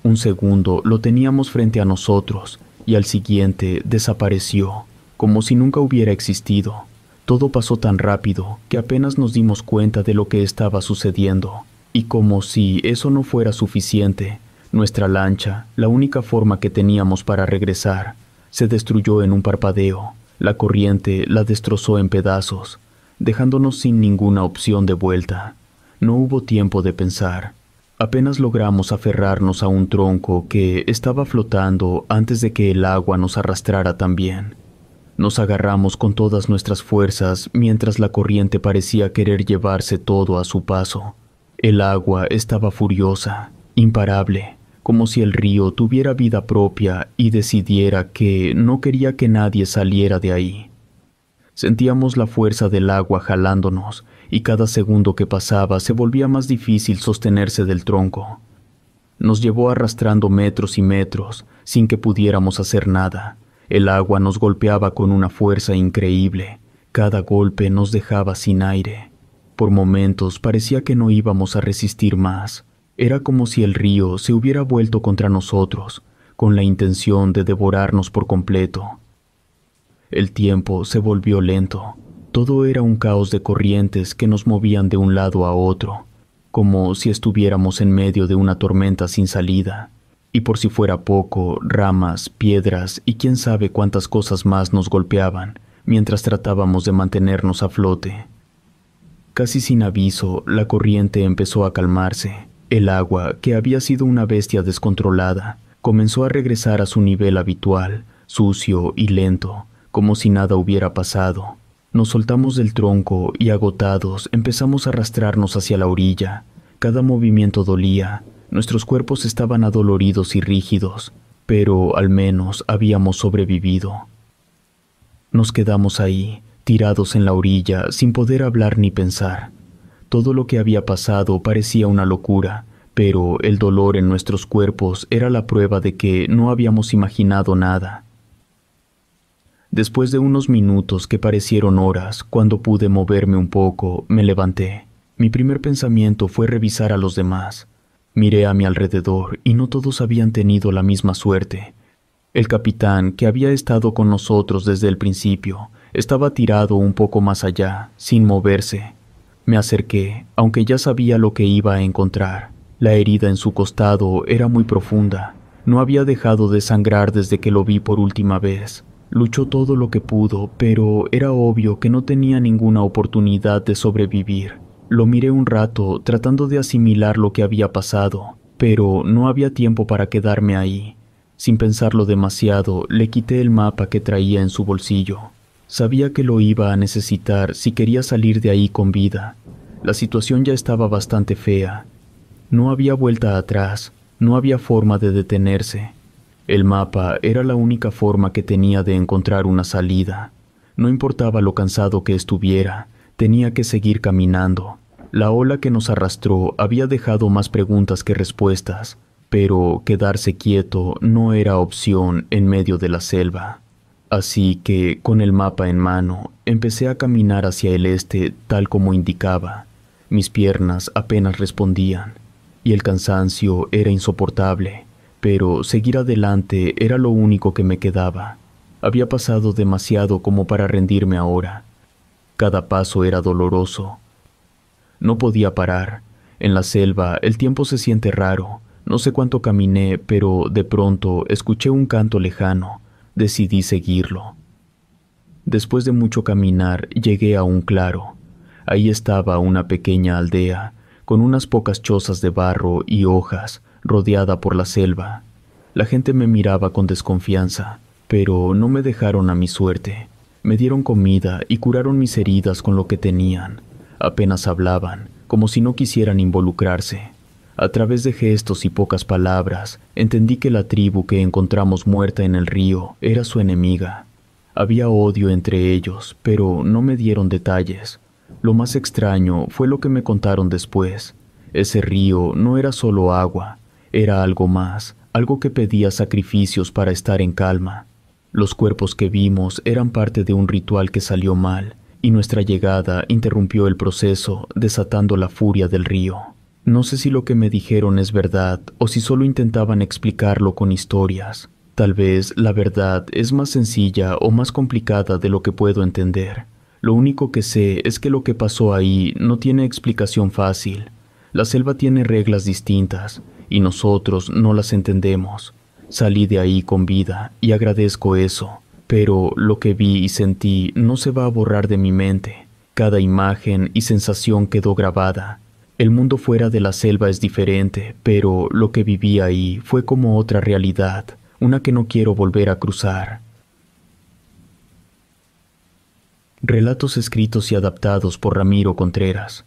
Un segundo lo teníamos frente a nosotros, y al siguiente desapareció como si nunca hubiera existido. Todo pasó tan rápido que apenas nos dimos cuenta de lo que estaba sucediendo, y como si eso no fuera suficiente, nuestra lancha, la única forma que teníamos para regresar, se destruyó en un parpadeo. La corriente la destrozó en pedazos, dejándonos sin ninguna opción de vuelta. No hubo tiempo de pensar. Apenas logramos aferrarnos a un tronco que estaba flotando antes de que el agua nos arrastrara también. Nos agarramos con todas nuestras fuerzas mientras la corriente parecía querer llevarse todo a su paso. El agua estaba furiosa, imparable, como si el río tuviera vida propia y decidiera que no quería que nadie saliera de ahí. Sentíamos la fuerza del agua jalándonos, y cada segundo que pasaba se volvía más difícil sostenerse del tronco. Nos llevó arrastrando metros y metros, sin que pudiéramos hacer nada. El agua nos golpeaba con una fuerza increíble. Cada golpe nos dejaba sin aire. Por momentos parecía que no íbamos a resistir más. Era como si el río se hubiera vuelto contra nosotros, con la intención de devorarnos por completo. El tiempo se volvió lento. Todo era un caos de corrientes que nos movían de un lado a otro, como si estuviéramos en medio de una tormenta sin salida y por si fuera poco, ramas, piedras y quién sabe cuántas cosas más nos golpeaban mientras tratábamos de mantenernos a flote. Casi sin aviso, la corriente empezó a calmarse. El agua, que había sido una bestia descontrolada, comenzó a regresar a su nivel habitual, sucio y lento, como si nada hubiera pasado. Nos soltamos del tronco y agotados empezamos a arrastrarnos hacia la orilla. Cada movimiento dolía, Nuestros cuerpos estaban adoloridos y rígidos, pero al menos habíamos sobrevivido. Nos quedamos ahí, tirados en la orilla, sin poder hablar ni pensar. Todo lo que había pasado parecía una locura, pero el dolor en nuestros cuerpos era la prueba de que no habíamos imaginado nada. Después de unos minutos que parecieron horas, cuando pude moverme un poco, me levanté. Mi primer pensamiento fue revisar a los demás. Miré a mi alrededor y no todos habían tenido la misma suerte. El capitán, que había estado con nosotros desde el principio, estaba tirado un poco más allá, sin moverse. Me acerqué, aunque ya sabía lo que iba a encontrar. La herida en su costado era muy profunda. No había dejado de sangrar desde que lo vi por última vez. Luchó todo lo que pudo, pero era obvio que no tenía ninguna oportunidad de sobrevivir. Lo miré un rato, tratando de asimilar lo que había pasado, pero no había tiempo para quedarme ahí. Sin pensarlo demasiado, le quité el mapa que traía en su bolsillo. Sabía que lo iba a necesitar si quería salir de ahí con vida. La situación ya estaba bastante fea. No había vuelta atrás, no había forma de detenerse. El mapa era la única forma que tenía de encontrar una salida. No importaba lo cansado que estuviera, tenía que seguir caminando. La ola que nos arrastró había dejado más preguntas que respuestas, pero quedarse quieto no era opción en medio de la selva. Así que, con el mapa en mano, empecé a caminar hacia el este tal como indicaba. Mis piernas apenas respondían, y el cansancio era insoportable, pero seguir adelante era lo único que me quedaba. Había pasado demasiado como para rendirme ahora. Cada paso era doloroso, no podía parar. En la selva el tiempo se siente raro. No sé cuánto caminé, pero de pronto escuché un canto lejano. Decidí seguirlo. Después de mucho caminar, llegué a un claro. Ahí estaba una pequeña aldea, con unas pocas chozas de barro y hojas, rodeada por la selva. La gente me miraba con desconfianza, pero no me dejaron a mi suerte. Me dieron comida y curaron mis heridas con lo que tenían. Apenas hablaban, como si no quisieran involucrarse. A través de gestos y pocas palabras, entendí que la tribu que encontramos muerta en el río era su enemiga. Había odio entre ellos, pero no me dieron detalles. Lo más extraño fue lo que me contaron después. Ese río no era solo agua, era algo más, algo que pedía sacrificios para estar en calma. Los cuerpos que vimos eran parte de un ritual que salió mal, y nuestra llegada interrumpió el proceso, desatando la furia del río. No sé si lo que me dijeron es verdad o si solo intentaban explicarlo con historias. Tal vez la verdad es más sencilla o más complicada de lo que puedo entender. Lo único que sé es que lo que pasó ahí no tiene explicación fácil. La selva tiene reglas distintas y nosotros no las entendemos. Salí de ahí con vida y agradezco eso pero lo que vi y sentí no se va a borrar de mi mente. Cada imagen y sensación quedó grabada. El mundo fuera de la selva es diferente, pero lo que viví ahí fue como otra realidad, una que no quiero volver a cruzar. Relatos escritos y adaptados por Ramiro Contreras.